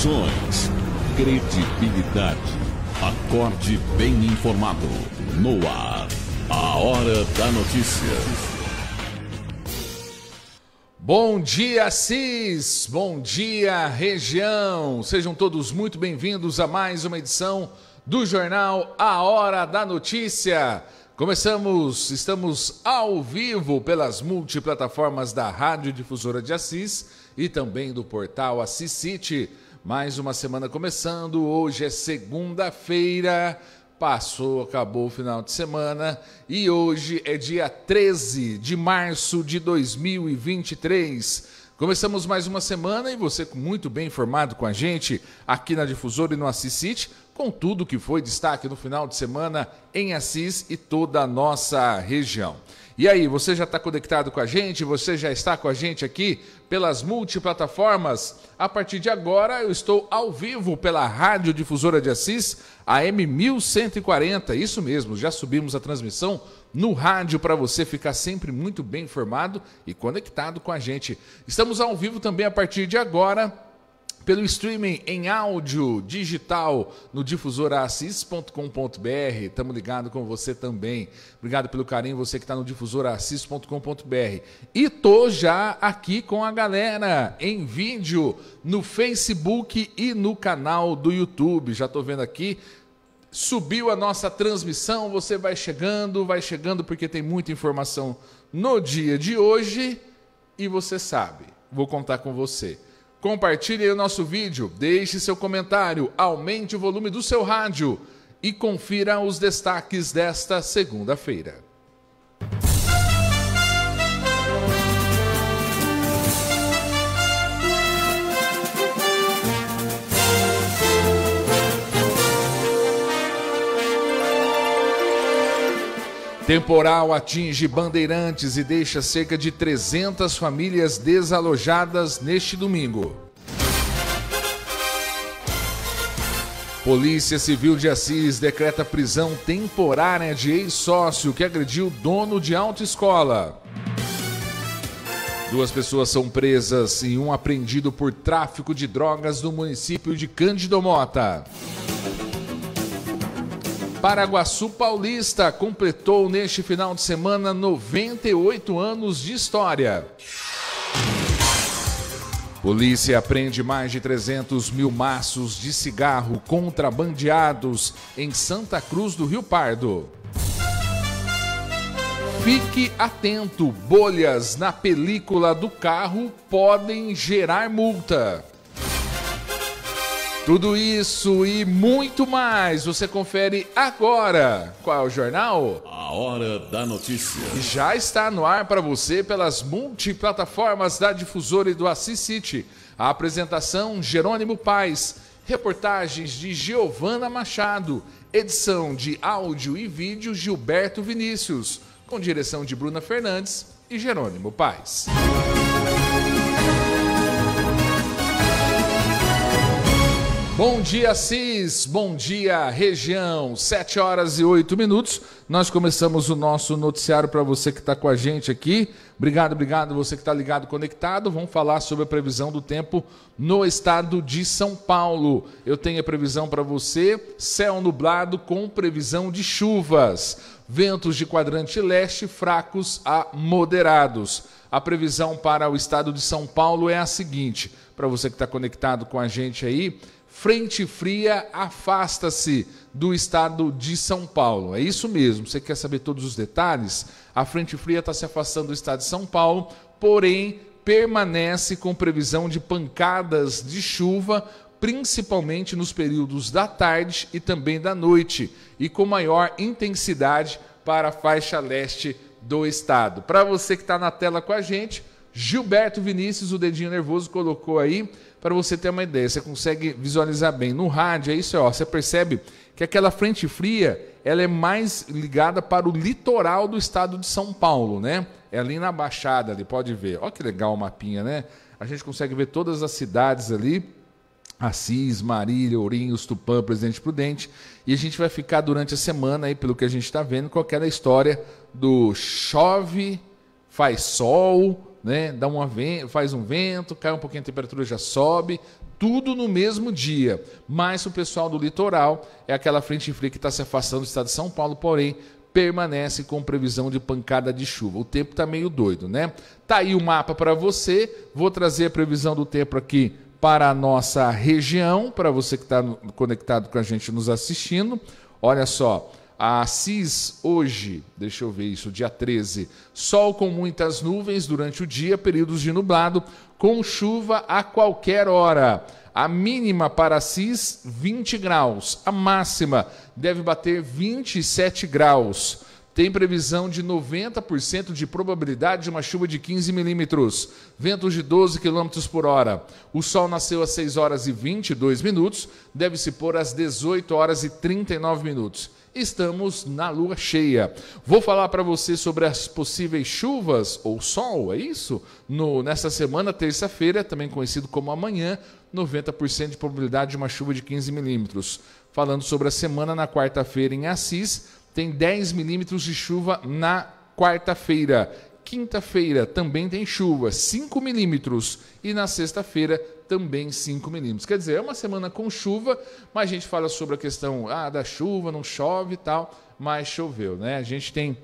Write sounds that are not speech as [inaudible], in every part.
Informações, credibilidade. Acorde bem informado. No ar, a hora da notícia. Bom dia, Cis. Bom dia, região. Sejam todos muito bem-vindos a mais uma edição do jornal A Hora da Notícia. Começamos, estamos ao vivo pelas multiplataformas da Rádio Difusora de Assis e também do portal Assis City. Mais uma semana começando. Hoje é segunda-feira. Passou, acabou o final de semana e hoje é dia 13 de março de 2023. Começamos mais uma semana e você muito bem informado com a gente aqui na Difusora e no Assis City, com tudo que foi destaque no final de semana em Assis e toda a nossa região. E aí, você já está conectado com a gente? Você já está com a gente aqui pelas multiplataformas. A partir de agora, eu estou ao vivo pela Rádio Difusora de Assis, AM 1140. Isso mesmo, já subimos a transmissão no rádio para você ficar sempre muito bem informado e conectado com a gente. Estamos ao vivo também a partir de agora pelo streaming em áudio digital no difusorassis.com.br. Estamos ligados com você também. Obrigado pelo carinho, você que está no difusorassis.com.br. E tô já aqui com a galera em vídeo no Facebook e no canal do YouTube. Já tô vendo aqui subiu a nossa transmissão, você vai chegando, vai chegando porque tem muita informação no dia de hoje e você sabe, vou contar com você. Compartilhe o nosso vídeo, deixe seu comentário, aumente o volume do seu rádio e confira os destaques desta segunda-feira. Temporal atinge Bandeirantes e deixa cerca de 300 famílias desalojadas neste domingo. Polícia Civil de Assis decreta prisão temporária de ex-sócio que agrediu dono de autoescola. Duas pessoas são presas e um apreendido por tráfico de drogas no município de Cândido Mota. Paraguaçu Paulista completou neste final de semana 98 anos de história. Polícia apreende mais de 300 mil maços de cigarro contrabandeados em Santa Cruz do Rio Pardo. Fique atento: bolhas na película do carro podem gerar multa. Tudo isso e muito mais você confere agora. Qual é o jornal? A Hora da Notícia. Já está no ar para você pelas multiplataformas da Difusora e do Assis City. A apresentação Jerônimo Paz. Reportagens de Giovana Machado. Edição de áudio e vídeo Gilberto Vinícius. Com direção de Bruna Fernandes e Jerônimo Paz. Música Bom dia, Cis. Bom dia, região. 7 horas e 8 minutos. Nós começamos o nosso noticiário para você que está com a gente aqui. Obrigado, obrigado você que está ligado, conectado. Vamos falar sobre a previsão do tempo no estado de São Paulo. Eu tenho a previsão para você: céu nublado com previsão de chuvas, ventos de quadrante leste fracos a moderados. A previsão para o estado de São Paulo é a seguinte: para você que está conectado com a gente aí Frente Fria afasta-se do estado de São Paulo. É isso mesmo. Você quer saber todos os detalhes? A Frente Fria está se afastando do estado de São Paulo, porém permanece com previsão de pancadas de chuva, principalmente nos períodos da tarde e também da noite, e com maior intensidade para a faixa leste do estado. Para você que está na tela com a gente, Gilberto Vinícius, o dedinho nervoso, colocou aí para você ter uma ideia. Você consegue visualizar bem. No rádio é isso, ó, você percebe que aquela frente fria ela é mais ligada para o litoral do estado de São Paulo, né? É ali na Baixada, ali pode ver. Olha que legal o mapinha, né? A gente consegue ver todas as cidades ali. Assis, Marília, Ourinhos, Tupã, Presidente Prudente. E a gente vai ficar durante a semana aí, pelo que a gente está vendo, com aquela história do chove, faz sol, né? Dá uma faz um vento, cai um pouquinho a temperatura, já sobe, tudo no mesmo dia. Mas o pessoal do litoral é aquela frente fria que está se afastando do estado de São Paulo, porém permanece com previsão de pancada de chuva. O tempo está meio doido, né? Tá aí o mapa para você. Vou trazer a previsão do tempo aqui para a nossa região, para você que está conectado com a gente nos assistindo. Olha só, a CIS hoje, deixa eu ver isso, dia 13. Sol com muitas nuvens durante o dia, períodos de nublado, com chuva a qualquer hora. A mínima para a CIS, 20 graus. A máxima deve bater 27 graus. Tem previsão de 90% de probabilidade de uma chuva de 15 milímetros. Ventos de 12 quilômetros por hora. O sol nasceu às 6 horas e 22 minutos, deve se pôr às 18 horas e 39 minutos estamos na lua cheia. Vou falar para você sobre as possíveis chuvas ou sol, é isso? No, nessa semana, terça-feira, também conhecido como amanhã, 90% de probabilidade de uma chuva de 15 milímetros. Falando sobre a semana, na quarta-feira em Assis, tem 10 milímetros de chuva na quarta-feira. Quinta-feira também tem chuva, 5 milímetros. E na sexta-feira também cinco milímetros. Quer dizer, é uma semana com chuva, mas a gente fala sobre a questão ah, da chuva, não chove e tal, mas choveu, né? A gente tem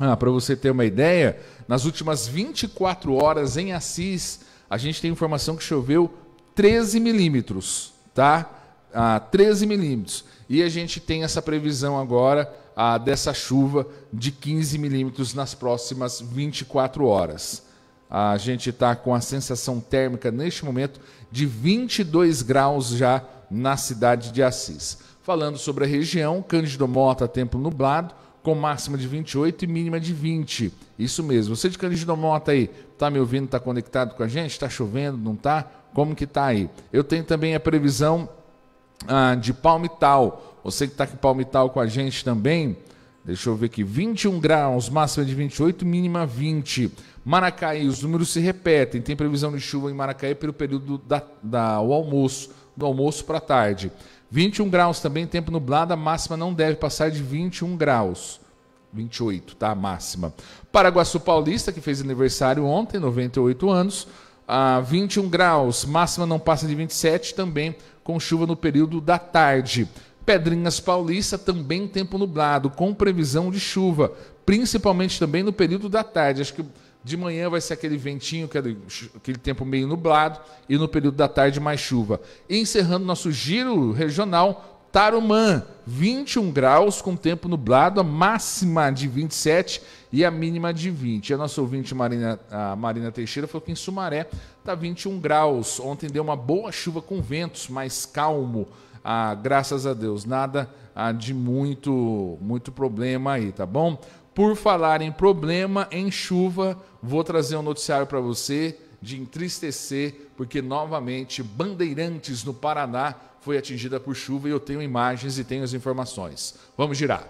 ah, para você ter uma ideia, nas últimas 24 horas em Assis, a gente tem informação que choveu 13 milímetros, tá? Ah, 13 milímetros. E a gente tem essa previsão agora ah, dessa chuva de 15 milímetros nas próximas 24 horas. A gente está com a sensação térmica neste momento de 22 graus já na cidade de Assis. Falando sobre a região, Cândido Mota, tempo nublado, com máxima de 28 e mínima de 20. Isso mesmo. Você de Cândido Mota aí, tá me ouvindo, tá conectado com a gente? Tá chovendo, não tá? Como que tá aí? Eu tenho também a previsão ah, de Palmital. Você que está aqui Palmital com a gente também, Deixa eu ver aqui, 21 graus, máxima de 28, mínima 20. Maracaí, os números se repetem. Tem previsão de chuva em Maracaí pelo período da, da o almoço, do almoço para a tarde. 21 graus também, tempo nublado, a máxima não deve passar de 21 graus. 28, tá? A máxima. Paraguaçu Paulista, que fez aniversário ontem, 98 anos, a ah, 21 graus, máxima não passa de 27, também com chuva no período da tarde. Pedrinhas Paulista também tempo nublado, com previsão de chuva, principalmente também no período da tarde. Acho que de manhã vai ser aquele ventinho, aquele, aquele tempo meio nublado, e no período da tarde mais chuva. E encerrando nosso giro regional, Tarumã, 21 graus com tempo nublado, a máxima de 27 e a mínima de 20. E a nossa ouvinte Marina, a Marina Teixeira falou que em Sumaré está 21 graus. Ontem deu uma boa chuva com ventos, mais calmo ah, graças a Deus, nada ah, de muito, muito problema aí, tá bom? Por falar em problema, em chuva, vou trazer um noticiário para você de entristecer, porque novamente Bandeirantes no Paraná foi atingida por chuva e eu tenho imagens e tenho as informações. Vamos girar.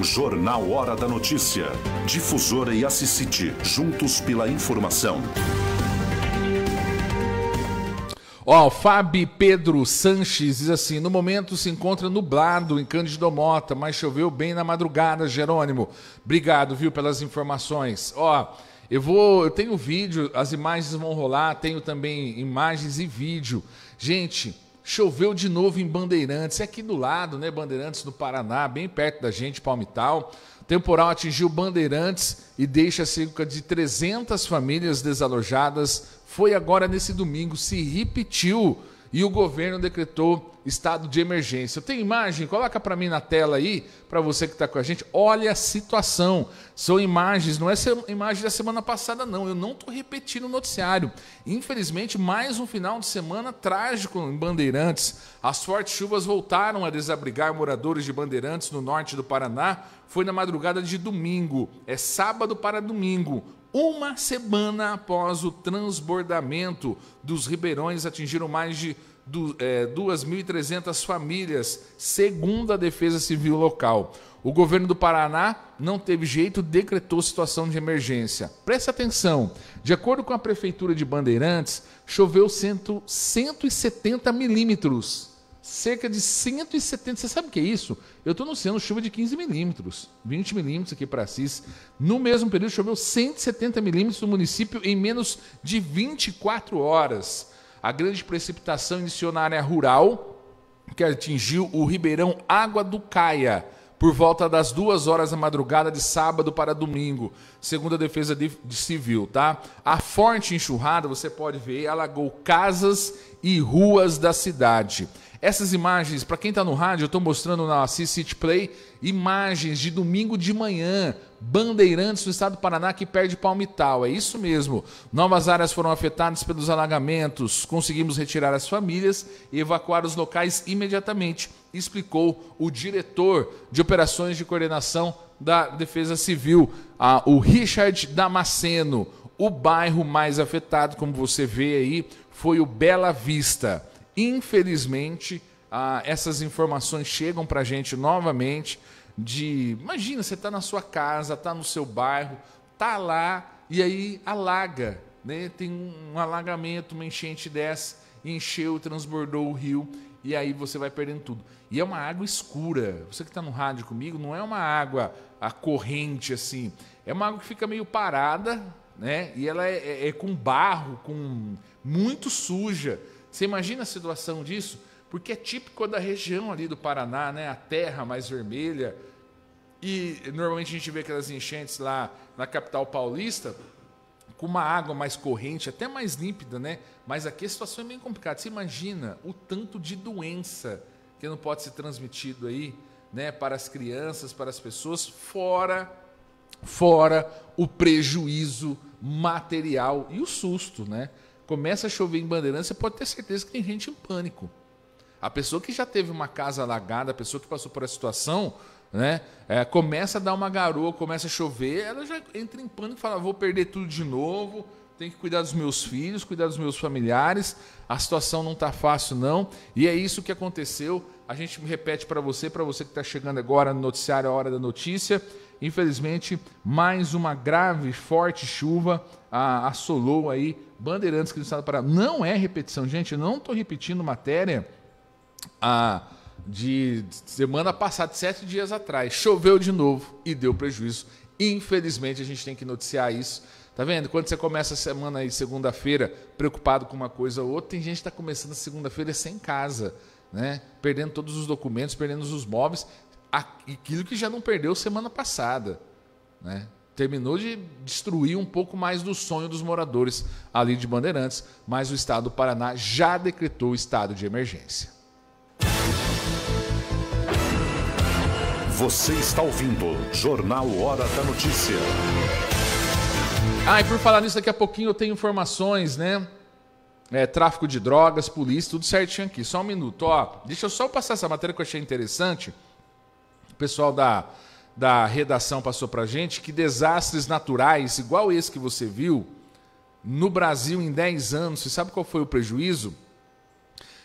Jornal Hora da Notícia. Difusora e Assicite, juntos pela informação. Ó, Fábio Pedro Sanches diz assim: no momento se encontra nublado em Cândido Mota, mas choveu bem na madrugada, Jerônimo. Obrigado, viu, pelas informações. Ó, eu vou, eu tenho vídeo, as imagens vão rolar, tenho também imagens e vídeo. Gente, choveu de novo em Bandeirantes, é aqui do lado, né? Bandeirantes do Paraná, bem perto da gente, Palmital. Temporal atingiu Bandeirantes e deixa cerca de 300 famílias desalojadas foi agora nesse domingo, se repetiu e o governo decretou estado de emergência. Tem imagem? Coloca para mim na tela aí, para você que está com a gente. Olha a situação. São imagens, não é imagem da semana passada, não. Eu não estou repetindo o noticiário. Infelizmente, mais um final de semana trágico em Bandeirantes. As fortes chuvas voltaram a desabrigar moradores de Bandeirantes no norte do Paraná. Foi na madrugada de domingo. É sábado para domingo. Uma semana após o transbordamento dos ribeirões, atingiram mais de 2.300 é, famílias, segundo a Defesa Civil local. O governo do Paraná não teve jeito, decretou situação de emergência. Presta atenção: de acordo com a Prefeitura de Bandeirantes, choveu 100, 170 milímetros cerca de 170. Você sabe o que é isso? Eu estou anunciando chuva de 15 milímetros, 20 milímetros aqui para Assis. No mesmo período, choveu 170 milímetros no município em menos de 24 horas. A grande precipitação iniciou na área rural, que atingiu o Ribeirão Água do Caia por volta das duas horas da madrugada de sábado para domingo, segundo a Defesa de, de Civil, tá? A forte enxurrada, você pode ver, alagou casas e ruas da cidade. Essas imagens, para quem está no rádio, eu estou mostrando na city Play imagens de domingo de manhã, Bandeirantes do estado do Paraná que perde Palmital. É isso mesmo. Novas áreas foram afetadas pelos alagamentos. Conseguimos retirar as famílias e evacuar os locais imediatamente, explicou o diretor de operações de coordenação da Defesa Civil, o Richard Damasceno. O bairro mais afetado, como você vê aí, foi o Bela Vista. Infelizmente, ah, essas informações chegam para a gente novamente de, imagina, você está na sua casa, está no seu bairro, está lá e aí alaga, né? tem um alagamento, uma enchente dessa, encheu, transbordou o rio e aí você vai perdendo tudo. E é uma água escura. Você que está no rádio comigo, não é uma água a corrente assim. É uma água que fica meio parada, né? E ela é, é, é com barro, com muito suja. Você imagina a situação disso? Porque é típico da região ali do Paraná, né? A terra mais vermelha. E normalmente a gente vê aquelas enchentes lá na capital paulista com uma água mais corrente, até mais límpida, né? Mas aqui a situação é bem complicada. Você imagina o tanto de doença que não pode ser transmitido aí, né, para as crianças, para as pessoas, fora fora o prejuízo material e o susto, né? começa a chover em Bandeirantes, você pode ter certeza que tem gente em pânico. A pessoa que já teve uma casa alagada, a pessoa que passou por essa situação, né? É, começa a dar uma garoa, começa a chover, ela já entra em pânico e fala: vou perder tudo de novo, tenho que cuidar dos meus filhos, cuidar dos meus familiares, a situação não está fácil, não. E é isso que aconteceu. A gente repete para você, para você que está chegando agora no noticiário A Hora da Notícia. Infelizmente, mais uma grave, forte chuva assolou aí Bandeirantes que do Estado do Pará. Não é repetição, gente. Eu não estou repetindo matéria de semana passada, sete dias atrás. Choveu de novo e deu prejuízo. Infelizmente, a gente tem que noticiar isso. Tá vendo? Quando você começa a semana aí, segunda-feira, preocupado com uma coisa ou outra, tem gente que está começando a segunda-feira sem casa, né? Perdendo todos os documentos, perdendo os móveis aquilo que já não perdeu semana passada. Né? Terminou de destruir um pouco mais do sonho dos moradores ali de Bandeirantes, mas o estado do Paraná já decretou o estado de emergência. Você está ouvindo Jornal Hora da Notícia. Ah, e por falar nisso, daqui a pouquinho eu tenho informações, né? É, tráfico de drogas, polícia, tudo certinho aqui. Só um minuto, ó. Deixa eu só passar essa matéria que eu achei interessante. O pessoal da, da redação passou para gente que desastres naturais, igual esse que você viu, no Brasil em 10 anos, você sabe qual foi o prejuízo?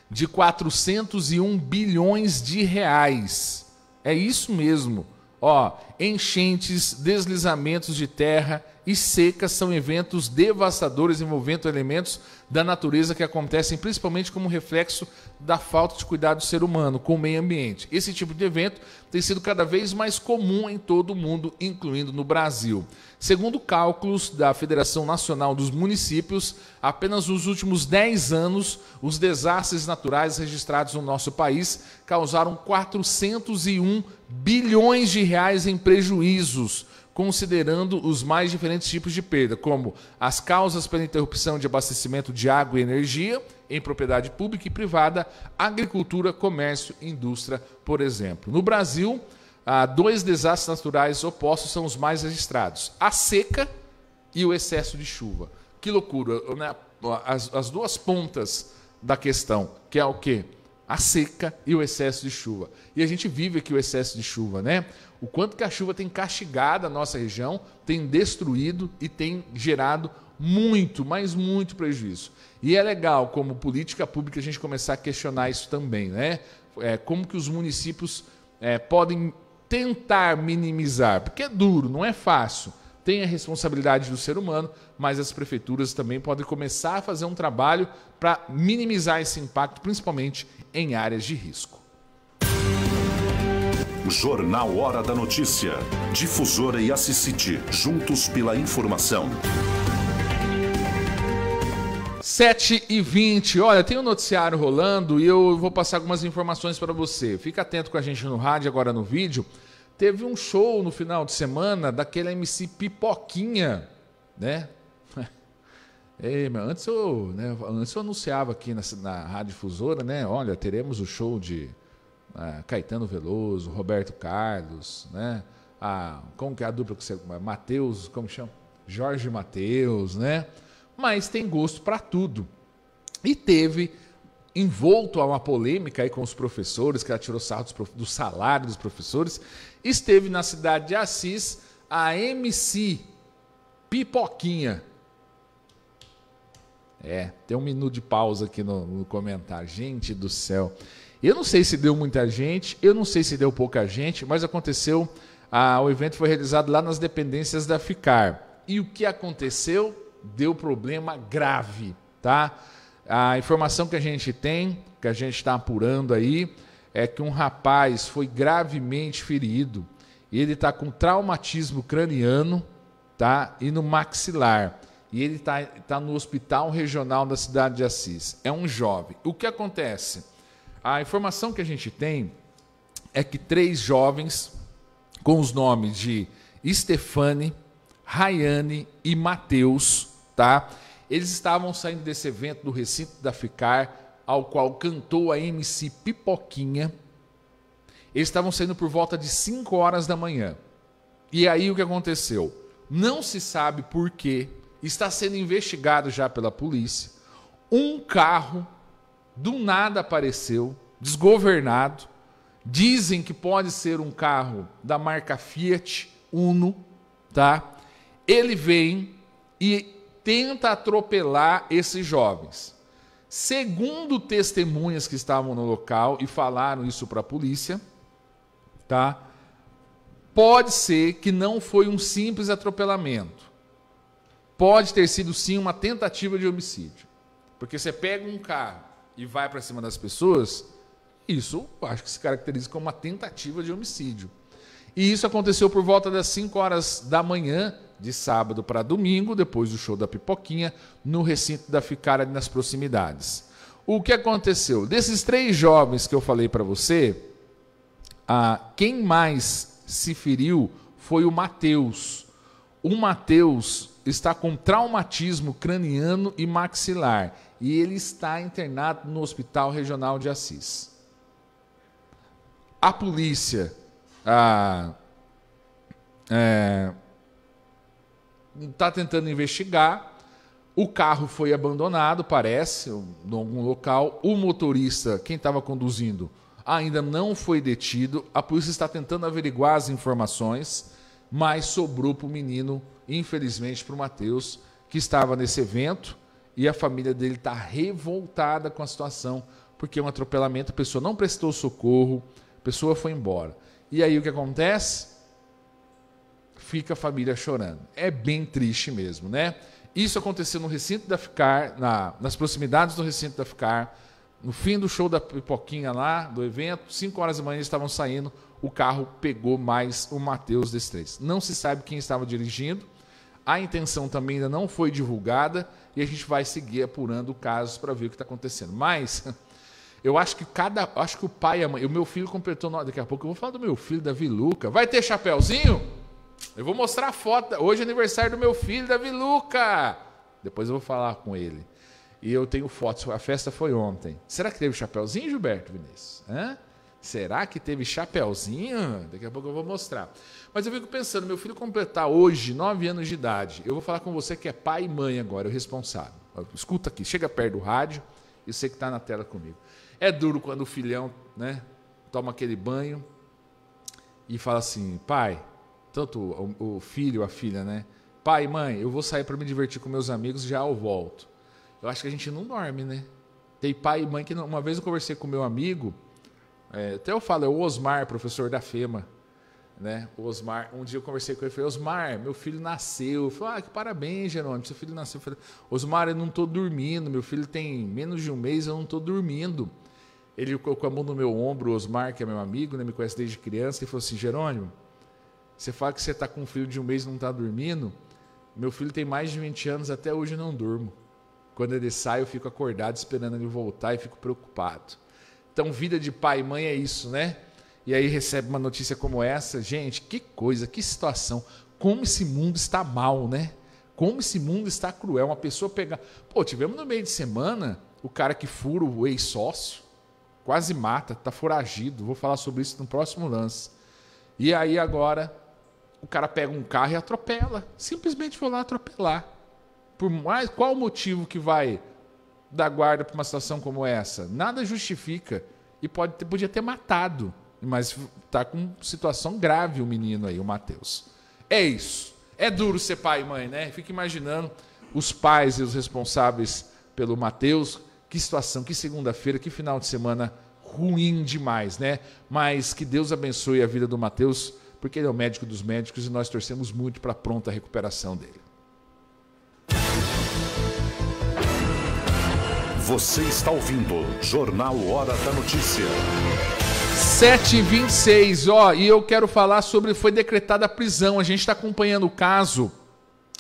De 401 bilhões de reais. É isso mesmo. Ó, enchentes, deslizamentos de terra, e secas são eventos devastadores envolvendo elementos da natureza que acontecem principalmente como reflexo da falta de cuidado do ser humano com o meio ambiente. Esse tipo de evento tem sido cada vez mais comum em todo o mundo, incluindo no Brasil. Segundo cálculos da Federação Nacional dos Municípios, apenas nos últimos 10 anos, os desastres naturais registrados no nosso país causaram 401 bilhões de reais em prejuízos considerando os mais diferentes tipos de perda, como as causas pela interrupção de abastecimento de água e energia em propriedade pública e privada, agricultura, comércio, indústria, por exemplo. No Brasil, dois desastres naturais opostos são os mais registrados: a seca e o excesso de chuva. Que loucura! Né? As, as duas pontas da questão, que é o quê? A seca e o excesso de chuva. E a gente vive aqui o excesso de chuva, né? o quanto que a chuva tem castigado a nossa região, tem destruído e tem gerado muito, mas muito prejuízo. E é legal, como política pública, a gente começar a questionar isso também, né? É, como que os municípios é, podem tentar minimizar, porque é duro, não é fácil. Tem a responsabilidade do ser humano, mas as prefeituras também podem começar a fazer um trabalho para minimizar esse impacto, principalmente em áreas de risco. Jornal Hora da Notícia. Difusora e Assicite, juntos pela informação. 7 e 20. Olha, tem um noticiário rolando e eu vou passar algumas informações para você. Fica atento com a gente no rádio, agora no vídeo. Teve um show no final de semana daquele MC Pipoquinha, né? [laughs] Ei, meu, antes, eu, né, antes eu anunciava aqui na, na Rádio Difusora, né? Olha, teremos o show de é, Caetano Veloso, Roberto Carlos, né? como que é a dupla que você. Matheus, como chama? Jorge Matheus, né? Mas tem gosto para tudo. E teve envolto a uma polêmica aí com os professores, que ela tirou sarro do salário dos professores, esteve na cidade de Assis a MC Pipoquinha. É, tem um minuto de pausa aqui no, no comentário. Gente do céu. Eu não sei se deu muita gente, eu não sei se deu pouca gente, mas aconteceu. Ah, o evento foi realizado lá nas dependências da FICAR. E o que aconteceu? Deu problema grave, tá? A informação que a gente tem, que a gente está apurando aí, é que um rapaz foi gravemente ferido. Ele está com traumatismo craniano, tá? E no maxilar. E ele está tá no hospital regional da cidade de Assis. É um jovem. O que acontece? A informação que a gente tem é que três jovens com os nomes de Stefani, Rayane e Matheus, tá? Eles estavam saindo desse evento do recinto da Ficar, ao qual cantou a MC Pipoquinha. Eles estavam saindo por volta de 5 horas da manhã. E aí o que aconteceu? Não se sabe por quê. Está sendo investigado já pela polícia. Um carro do nada apareceu, desgovernado. Dizem que pode ser um carro da marca Fiat Uno, tá? Ele vem e tenta atropelar esses jovens. Segundo testemunhas que estavam no local e falaram isso para a polícia, tá? Pode ser que não foi um simples atropelamento. Pode ter sido sim uma tentativa de homicídio. Porque você pega um carro e vai para cima das pessoas, isso acho que se caracteriza como uma tentativa de homicídio. E isso aconteceu por volta das 5 horas da manhã, de sábado para domingo, depois do show da Pipoquinha, no recinto da Ficara nas proximidades. O que aconteceu? Desses três jovens que eu falei para você, ah, quem mais se feriu foi o Mateus. O Mateus está com traumatismo craniano e maxilar e ele está internado no Hospital Regional de Assis. A polícia está é, tá tentando investigar. O carro foi abandonado, parece, em algum local. O motorista, quem estava conduzindo, ainda não foi detido. A polícia está tentando averiguar as informações, mas sobrou para o menino, infelizmente, para o Matheus, que estava nesse evento e a família dele está revoltada com a situação, porque é um atropelamento, a pessoa não prestou socorro, a pessoa foi embora. E aí o que acontece? Fica a família chorando. É bem triste mesmo, né? Isso aconteceu no recinto da Ficar, na, nas proximidades do recinto da Ficar, no fim do show da pipoquinha lá, do evento, 5 horas da manhã eles estavam saindo, o carro pegou mais o Matheus Destrez. Não se sabe quem estava dirigindo, a intenção também ainda não foi divulgada e a gente vai seguir apurando casos para ver o que está acontecendo. Mas [laughs] eu acho que cada. Acho que o pai e a mãe. O meu filho completou. Daqui a pouco eu vou falar do meu filho, Davi Luca. Vai ter chapéuzinho? Eu vou mostrar a foto. Hoje é aniversário do meu filho, Davi Luca. Depois eu vou falar com ele. E eu tenho fotos. A festa foi ontem. Será que teve chapéuzinho, Gilberto Vinícius? Hã? Será que teve chapéuzinho? Daqui a pouco eu vou mostrar. Mas eu fico pensando, meu filho completar hoje 9 anos de idade, eu vou falar com você que é pai e mãe agora, é o responsável. Escuta aqui, chega perto do rádio e você que está na tela comigo. É duro quando o filhão né, toma aquele banho e fala assim, pai, tanto o, o filho, a filha, né? Pai, mãe, eu vou sair para me divertir com meus amigos, já eu volto. Eu acho que a gente não dorme, né? Tem pai e mãe que não... uma vez eu conversei com meu amigo, é, até eu falo, é o Osmar, professor da FEMA. Né? O Osmar, um dia eu conversei com ele e falei, Osmar, meu filho nasceu. Eu falei, ah, que parabéns, Jerônimo, seu filho nasceu. Eu falei, Osmar, eu não estou dormindo, meu filho tem menos de um mês, eu não estou dormindo. Ele colocou a mão no meu ombro, o Osmar, que é meu amigo, né, me conhece desde criança, e falou assim, Jerônimo, você fala que você está com um filho de um mês e não está dormindo? Meu filho tem mais de 20 anos, até hoje eu não durmo. Quando ele sai, eu fico acordado esperando ele voltar e fico preocupado. Então, vida de pai e mãe é isso, né? E aí recebe uma notícia como essa, gente, que coisa, que situação. Como esse mundo está mal, né? Como esse mundo está cruel. Uma pessoa pegar. Pô, tivemos no meio de semana o cara que fura o ex-sócio, quase mata, tá foragido. Vou falar sobre isso no próximo lance. E aí agora o cara pega um carro e atropela. Simplesmente vou lá atropelar. Por mais qual o motivo que vai da guarda para uma situação como essa? Nada justifica. E pode ter, podia ter matado. Mas tá com situação grave o menino aí, o Matheus. É isso. É duro ser pai e mãe, né? Fica imaginando os pais e os responsáveis pelo Matheus. Que situação, que segunda-feira, que final de semana ruim demais, né? Mas que Deus abençoe a vida do Matheus, porque ele é o médico dos médicos e nós torcemos muito para a pronta recuperação dele. Você está ouvindo Jornal Hora da Notícia. 7h26, ó, e eu quero falar sobre. Foi decretada a prisão. A gente está acompanhando o caso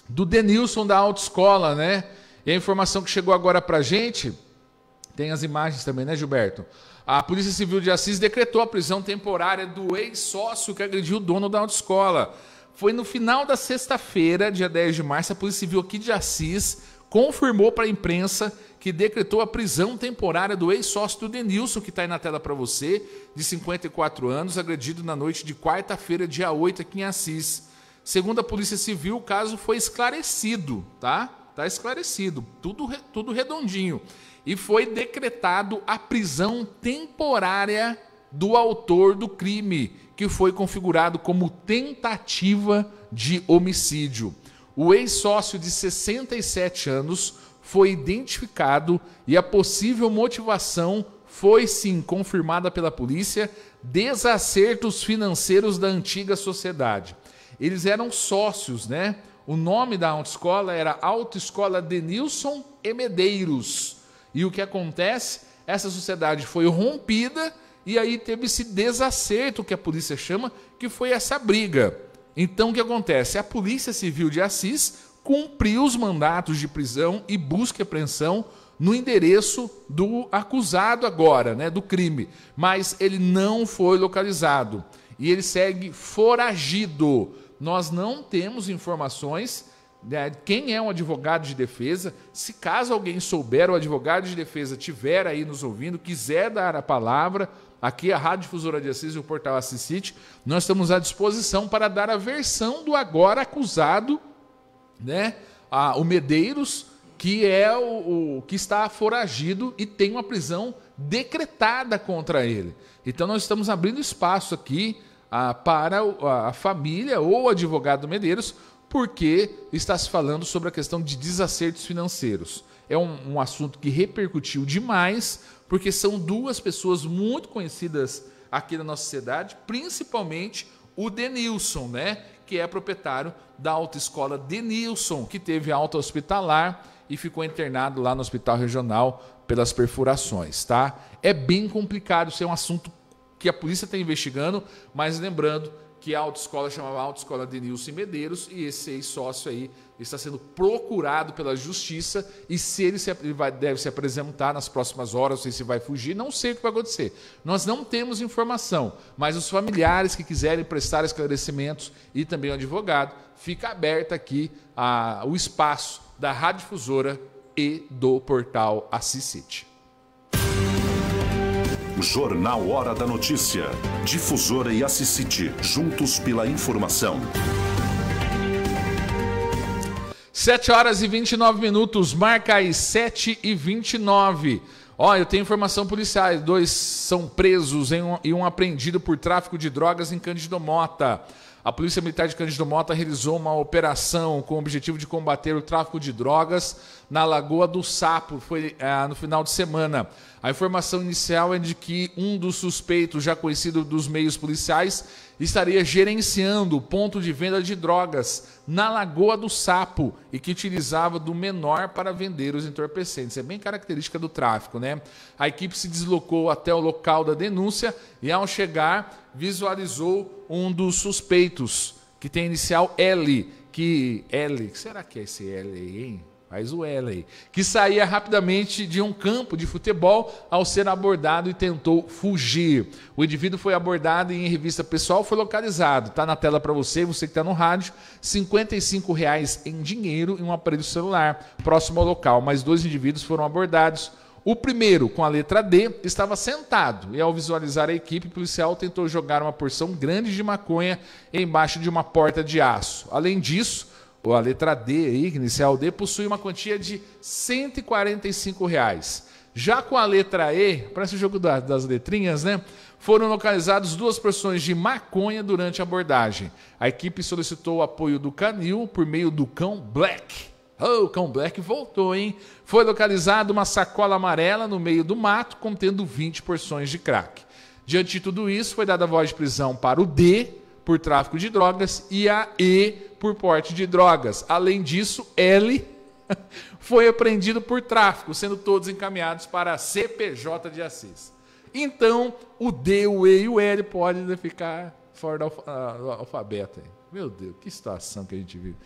do Denilson da autoescola, né? E a informação que chegou agora pra gente. Tem as imagens também, né, Gilberto? A Polícia Civil de Assis decretou a prisão temporária do ex-sócio que agrediu o dono da autoescola. Foi no final da sexta-feira, dia 10 de março, a Polícia Civil aqui de Assis confirmou para a imprensa que decretou a prisão temporária do ex-sócio do Denilson, que está aí na tela para você, de 54 anos, agredido na noite de quarta-feira, dia 8, aqui em Assis. Segundo a Polícia Civil, o caso foi esclarecido, tá? Tá esclarecido, tudo, tudo redondinho. E foi decretado a prisão temporária do autor do crime, que foi configurado como tentativa de homicídio. O ex-sócio de 67 anos foi identificado e a possível motivação foi sim confirmada pela polícia, desacertos financeiros da antiga sociedade. Eles eram sócios, né? O nome da autoescola era Autoescola Denilson e Medeiros. E o que acontece? Essa sociedade foi rompida e aí teve esse desacerto que a polícia chama, que foi essa briga. Então o que acontece? A Polícia Civil de Assis cumpriu os mandatos de prisão e busca e apreensão no endereço do acusado agora, né, do crime, mas ele não foi localizado e ele segue foragido. Nós não temos informações né, quem é um advogado de defesa. Se caso alguém souber, o advogado de defesa tiver aí nos ouvindo, quiser dar a palavra, aqui é a Rádio Difusora de Assis e o Portal Assis City, nós estamos à disposição para dar a versão do agora acusado né? o Medeiros, que é o, o que está foragido e tem uma prisão decretada contra ele. Então nós estamos abrindo espaço aqui ah, para a família ou o advogado Medeiros, porque está se falando sobre a questão de desacertos financeiros. É um, um assunto que repercutiu demais, porque são duas pessoas muito conhecidas aqui na nossa sociedade, principalmente o Denilson, né? que é proprietário da Autoescola Denilson, que teve alta hospitalar e ficou internado lá no hospital regional pelas perfurações, tá? É bem complicado, isso é um assunto que a polícia está investigando, mas lembrando que a autoescola chamava Autoescola de Nilson Medeiros, e esse ex-sócio aí está sendo procurado pela justiça, e se ele, se, ele vai, deve se apresentar nas próximas horas, não sei se vai fugir, não sei o que vai acontecer. Nós não temos informação, mas os familiares que quiserem prestar esclarecimentos e também o advogado, fica aberto aqui a, o espaço da Rádio Difusora e do portal Assis City. Jornal Hora da Notícia. Difusora e Assisite, juntos pela informação. 7 horas e 29 minutos, marca aí 7 e 29. Ó, eu tenho informação policial, dois são presos um, e um apreendido por tráfico de drogas em Cândido Mota. A Polícia Militar de Cândido Mota realizou uma operação com o objetivo de combater o tráfico de drogas na Lagoa do Sapo, foi ah, no final de semana. A informação inicial é de que um dos suspeitos, já conhecido dos meios policiais, estaria gerenciando o ponto de venda de drogas na Lagoa do Sapo e que utilizava do menor para vender os entorpecentes. É bem característica do tráfico, né? A equipe se deslocou até o local da denúncia e, ao chegar, visualizou um dos suspeitos, que tem a inicial L. Que L, que será que é esse L aí, hein? Mais o Wesley, que saía rapidamente de um campo de futebol ao ser abordado e tentou fugir. O indivíduo foi abordado e em revista pessoal foi localizado. Está na tela para você, você que está no rádio, 55 reais em dinheiro e um aparelho celular próximo ao local. Mas dois indivíduos foram abordados. O primeiro, com a letra D, estava sentado e, ao visualizar a equipe, o policial tentou jogar uma porção grande de maconha embaixo de uma porta de aço. Além disso, ou a letra D, aí, inicial D, possui uma quantia de R$ 145. Reais. Já com a letra E, parece o jogo das letrinhas, né? Foram localizadas duas porções de maconha durante a abordagem. A equipe solicitou o apoio do canil por meio do cão Black. Oh, o cão Black voltou, hein? Foi localizada uma sacola amarela no meio do mato contendo 20 porções de crack. Diante de tudo isso, foi dada a voz de prisão para o D, por tráfico de drogas e a E por porte de drogas. Além disso, L [laughs] foi apreendido por tráfico, sendo todos encaminhados para a CPJ de Assis. Então, o D, o E e o L podem ficar fora do ah, alfabeto. Meu Deus, que situação que a gente vive.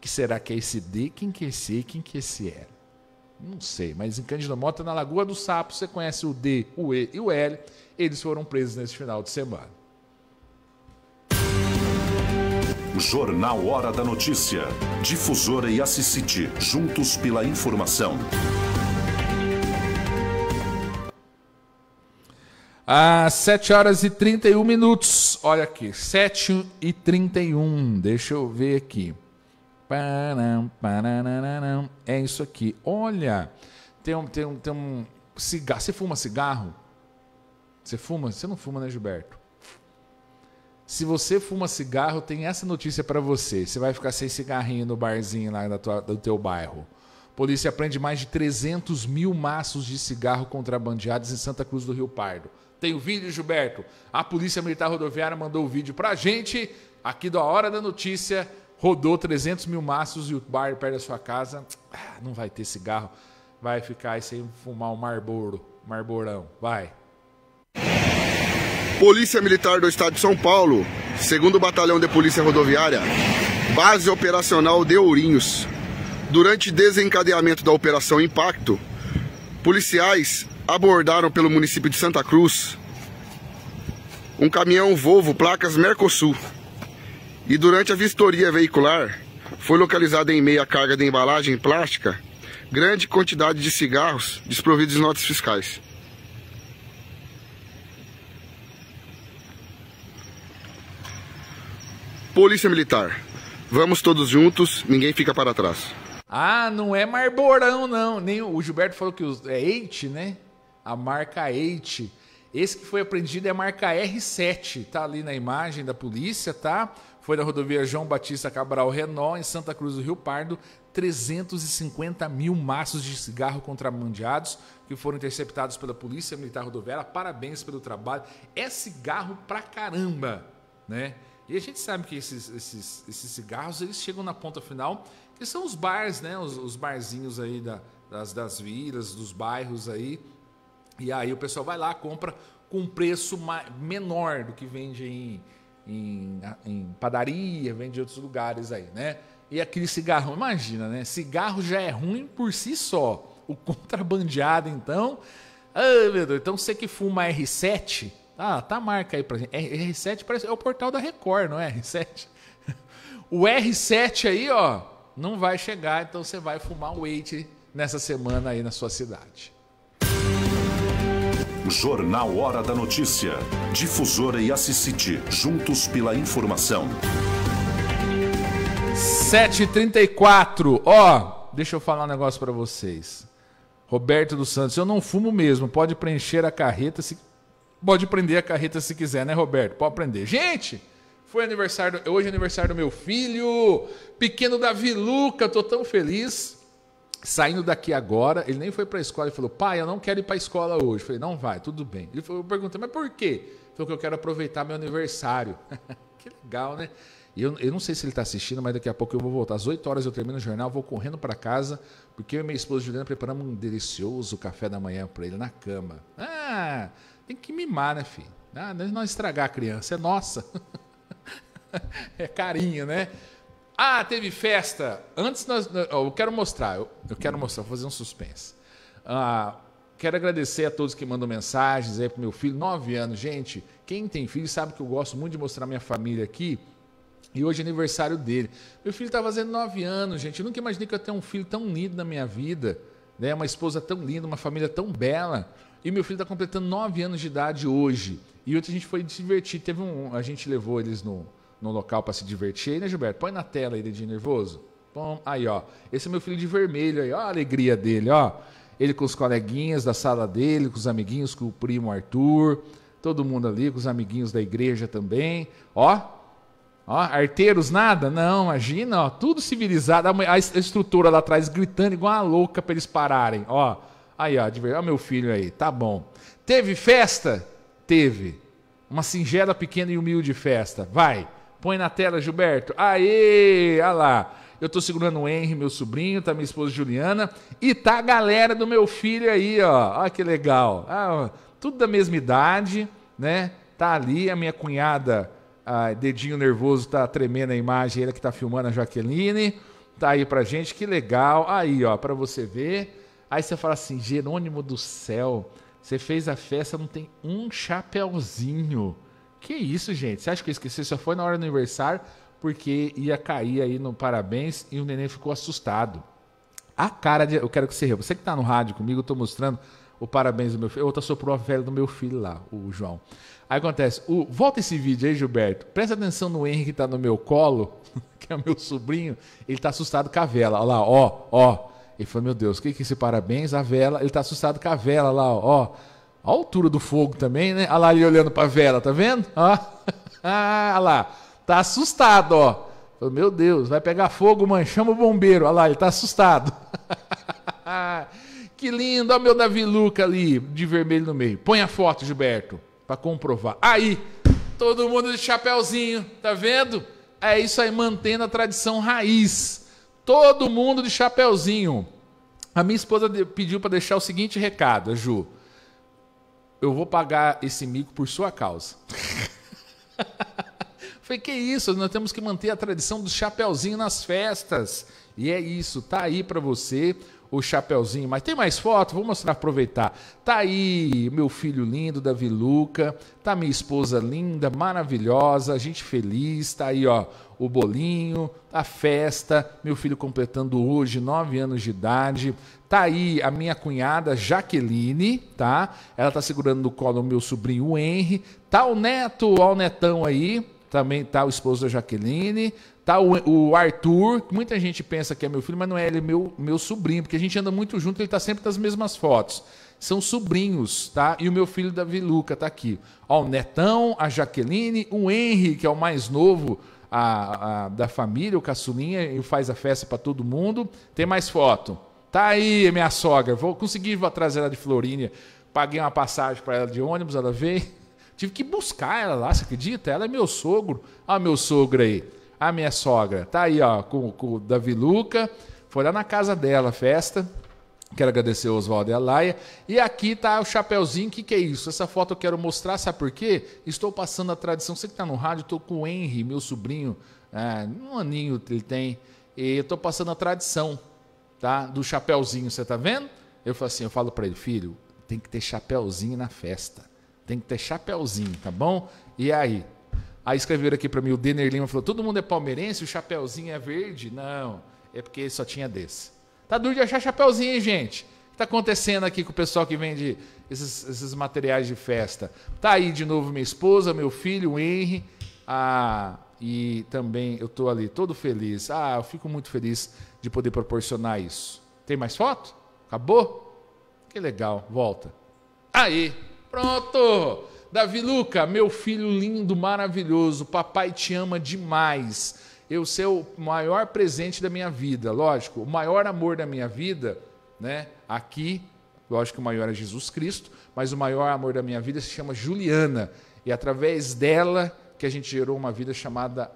Que será que é esse D? Quem que é esse E? Quem que é esse L? Não sei, mas em Cândido Mota, na Lagoa do Sapo, você conhece o D, o E e o L. Eles foram presos nesse final de semana. Jornal Hora da Notícia. Difusora e Assicite, juntos pela informação. Às 7 horas e 31 minutos. Olha aqui, 7 e 31. Deixa eu ver aqui. É isso aqui. Olha, tem um, tem um, tem um cigarro. Você fuma cigarro? Você fuma? Você não fuma, né, Gilberto? Se você fuma cigarro, tem essa notícia para você. Você vai ficar sem cigarrinho no barzinho lá tua, do teu bairro. Polícia prende mais de 300 mil maços de cigarro contrabandeados em Santa Cruz do Rio Pardo. Tem o vídeo, Gilberto? A Polícia Militar Rodoviária mandou o vídeo pra gente, aqui da Hora da Notícia. Rodou 300 mil maços e o bar perto da sua casa. Ah, não vai ter cigarro. Vai ficar aí sem fumar o um Marlboro, Marborão. Vai. Polícia Militar do Estado de São Paulo, 2 Batalhão de Polícia Rodoviária, Base Operacional de Ourinhos. Durante desencadeamento da Operação Impacto, policiais abordaram pelo município de Santa Cruz um caminhão Volvo placas Mercosul. E durante a vistoria veicular, foi localizada em meia carga de embalagem plástica grande quantidade de cigarros desprovidos de notas fiscais. Polícia Militar. Vamos todos juntos, ninguém fica para trás. Ah, não é Marborão, não. Nem o Gilberto falou que é Eite, né? A marca Eite, Esse que foi apreendido é a marca R7, tá ali na imagem da polícia, tá? Foi da rodovia João Batista Cabral Renó, em Santa Cruz do Rio Pardo, 350 mil maços de cigarro contrabandeados que foram interceptados pela Polícia Militar Rodoviária. Parabéns pelo trabalho. É cigarro pra caramba, né? E a gente sabe que esses, esses, esses cigarros eles chegam na ponta final, que são os bares, né? Os, os barzinhos aí da, das, das vilas, dos bairros aí. E aí o pessoal vai lá, compra com preço menor do que vende em, em, em padaria, vende em outros lugares aí, né? E aquele cigarrão, imagina, né? Cigarro já é ruim por si só. O [laughs] contrabandeado, então. Ai, meu Deus. Então você que fuma R7, ah, tá a marca aí pra gente. R7 parece, é o portal da Record, não é? R7. [laughs] O R7 aí, ó, não vai chegar, então você vai fumar weight nessa semana aí na sua cidade. Jornal Hora da Notícia. Difusora e Assisite, juntos pela informação. 7h34. Ó, deixa eu falar um negócio para vocês. Roberto dos Santos, eu não fumo mesmo, pode preencher a carreta se Pode prender a carreta se quiser, né, Roberto? Pode prender. Gente, foi aniversário, hoje é aniversário do meu filho, pequeno Davi Luca, tô tão feliz. Saindo daqui agora, ele nem foi para a escola e falou: "Pai, eu não quero ir para a escola hoje". Eu falei: "Não vai, tudo bem". Ele falou, eu perguntei: "Mas por quê?". Falou que eu quero aproveitar meu aniversário. [laughs] que legal, né? E eu, eu não sei se ele está assistindo, mas daqui a pouco eu vou voltar. Às 8 horas eu termino o jornal, vou correndo para casa, porque eu e minha esposa Juliana preparamos um delicioso café da manhã para ele na cama. Ah, tem que mimar, né, filho? Ah, não é estragar a criança, é nossa. [laughs] é carinho, né? Ah, teve festa. Antes nós. Eu quero mostrar, eu, eu quero mostrar, vou fazer um suspense. Ah, quero agradecer a todos que mandam mensagens aí pro meu filho, nove anos. Gente, quem tem filho sabe que eu gosto muito de mostrar minha família aqui. E hoje é aniversário dele. Meu filho está fazendo nove anos, gente. Eu nunca imaginei que eu ia ter um filho tão lindo na minha vida. Né? Uma esposa tão linda, uma família tão bela. E meu filho está completando 9 anos de idade hoje. E ontem a gente foi se divertir. Teve um, a gente levou eles no, no local para se divertir. Aí, né, Gilberto? Põe na tela aí, dedinho nervoso. Bom, aí, ó. Esse é meu filho de vermelho aí, ó. A alegria dele, ó. Ele com os coleguinhas da sala dele, com os amiguinhos, com o primo Arthur. Todo mundo ali, com os amiguinhos da igreja também. Ó. Ó, arteiros nada? Não, imagina, ó. Tudo civilizado. A, a lá atrás gritando igual uma louca para eles pararem, ó. Aí, ó, ó, meu filho aí, tá bom. Teve festa? Teve. Uma singela, pequena e humilde festa. Vai, põe na tela, Gilberto. Aê, olha lá. Eu tô segurando o Henry, meu sobrinho, tá minha esposa Juliana. E tá a galera do meu filho aí, ó. Olha que legal. Ah, tudo da mesma idade, né? Tá ali a minha cunhada, ah, dedinho nervoso, tá tremendo a imagem, ela que tá filmando a Jaqueline. Tá aí pra gente, que legal. Aí, ó, para você ver. Aí você fala assim, Jerônimo do céu, você fez a festa, não tem um chapéuzinho. Que isso, gente? Você acha que eu esqueci? Só foi na hora do aniversário, porque ia cair aí no parabéns e o neném ficou assustado. A cara de. Eu quero que você ria. Você que tá no rádio comigo, eu tô mostrando o parabéns do meu filho. Outra soprou a velha do meu filho lá, o João. Aí acontece, o, volta esse vídeo aí, Gilberto. Presta atenção no Henry que tá no meu colo, [laughs] que é meu sobrinho. Ele tá assustado com a vela. Olha lá, ó, ó. Ele falou, meu Deus, o que que esse parabéns? A vela, ele está assustado com a vela lá, ó. ó. a altura do fogo também, né? Olha lá ele olhando para a vela, tá vendo? Ó. ah, [laughs] lá, tá assustado, ó. Falou, meu Deus, vai pegar fogo, mãe, chama o bombeiro. Olha lá, ele tá assustado. [laughs] que lindo, olha meu Davi Luca ali, de vermelho no meio. Põe a foto, Gilberto, para comprovar. Aí, todo mundo de chapéuzinho, tá vendo? É isso aí, mantendo a tradição raiz todo mundo de chapéuzinho. A minha esposa pediu para deixar o seguinte recado, Ju. Eu vou pagar esse mico por sua causa. [laughs] Falei, que isso, nós temos que manter a tradição do chapéuzinho nas festas. E é isso, tá aí para você o chapeuzinho. Mas tem mais foto? Vou mostrar, aproveitar. Tá aí meu filho lindo, Davi Luca. Tá minha esposa linda, maravilhosa, gente feliz. Tá aí, ó, o bolinho, a festa. Meu filho completando hoje nove anos de idade. Tá aí a minha cunhada Jaqueline, tá? Ela tá segurando no colo o meu sobrinho Henry. Tá o neto, ó o netão aí também tá o esposo da Jaqueline, tá o, o, Arthur, muita gente pensa que é meu filho, mas não é, ele é meu, meu sobrinho, porque a gente anda muito junto, ele está sempre nas mesmas fotos. São sobrinhos, tá? E o meu filho Davi Luca está aqui. Ó, o Netão, a Jaqueline, o Henry, que é o mais novo a, a da família, o caçulinha, e faz a festa para todo mundo. Tem mais foto. Tá aí, minha sogra, vou conseguir vou trazer ela de Florínia. Paguei uma passagem para ela de ônibus, ela veio. Tive que buscar ela lá, você acredita? Ela é meu sogro. Ah, meu sogro aí. A minha sogra. Tá aí, ó, com, com o Davi Luca. Foi lá na casa dela, festa. Quero agradecer o Oswaldo e a Laia. E aqui tá o chapéuzinho. O que, que é isso? Essa foto eu quero mostrar, sabe por quê? Estou passando a tradição. Você que está no rádio, estou com o Henry, meu sobrinho. É, um aninho ele tem. E eu estou passando a tradição tá? do chapéuzinho. Você tá vendo? Eu falo assim, eu falo para ele, filho, tem que ter chapéuzinho na festa. Tem que ter chapéuzinho, tá bom? E aí? Aí escreveram aqui para mim, o Denner Lima falou: todo mundo é palmeirense, o chapéuzinho é verde? Não, é porque só tinha desse. Tá duro de achar chapéuzinho, hein, gente? O que tá acontecendo aqui com o pessoal que vende esses, esses materiais de festa? Tá aí de novo minha esposa, meu filho, o Henry. Ah, e também eu tô ali todo feliz. Ah, eu fico muito feliz de poder proporcionar isso. Tem mais foto? Acabou? Que legal, volta. Aí! Pronto! Davi Luca, meu filho lindo, maravilhoso, papai te ama demais. Eu ser o maior presente da minha vida, lógico, o maior amor da minha vida, né? Aqui, lógico que o maior é Jesus Cristo, mas o maior amor da minha vida se chama Juliana, e através dela que a gente gerou uma vida chamada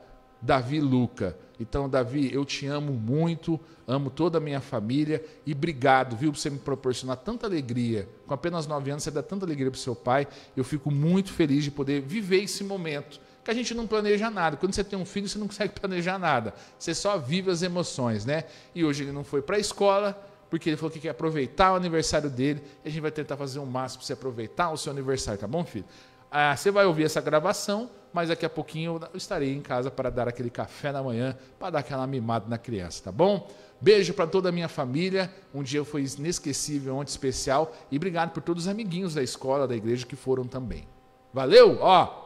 Davi Luca. Então, Davi, eu te amo muito, amo toda a minha família e obrigado, viu, por você me proporcionar tanta alegria. Com apenas nove anos, você dá tanta alegria para o seu pai. Eu fico muito feliz de poder viver esse momento, que a gente não planeja nada. Quando você tem um filho, você não [laughs] consegue planejar nada. Você só vive as emoções, né? E hoje ele não foi para a escola, porque ele falou que quer aproveitar o aniversário dele. E a gente vai tentar fazer o um máximo para você aproveitar o seu aniversário, tá bom, filho? Ah, você vai ouvir essa gravação mas daqui a pouquinho eu estarei em casa para dar aquele café na manhã, para dar aquela mimada na criança, tá bom? Beijo para toda a minha família. Um dia foi inesquecível, ontem especial. E obrigado por todos os amiguinhos da escola, da igreja que foram também. Valeu? Ó.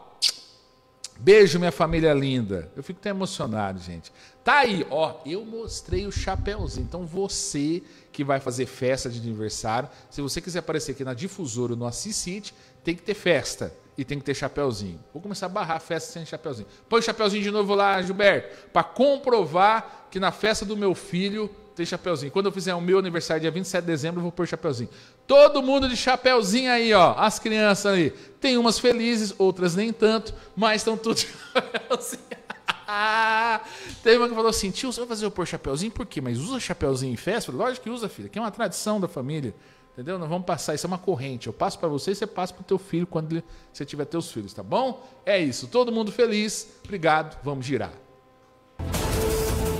Beijo, minha família linda. Eu fico até emocionado, gente. Tá aí, ó. Eu mostrei o chapéuzinho. Então você que vai fazer festa de aniversário, se você quiser aparecer aqui na Difusora ou no Assis City, tem que ter festa e tem que ter chapéuzinho. Vou começar a barrar a festa sem chapéuzinho. Põe o chapéuzinho de novo lá, Gilberto, para comprovar que na festa do meu filho tem chapéuzinho. Quando eu fizer o meu aniversário, dia 27 de dezembro, eu vou pôr chapéuzinho. Todo mundo de chapéuzinho aí, ó. As crianças aí. Tem umas felizes, outras nem tanto, mas estão tudo de chapéuzinho. [laughs] Ah! teve uma que falou assim: tio, você vai fazer eu pôr chapéuzinho? Por quê? Mas usa chapéuzinho em festa? Lógico que usa, filha, que é uma tradição da família. Entendeu? Nós vamos passar, isso é uma corrente. Eu passo para você e você passa para o teu filho quando ele, você tiver teus filhos, tá bom? É isso. Todo mundo feliz. Obrigado. Vamos girar.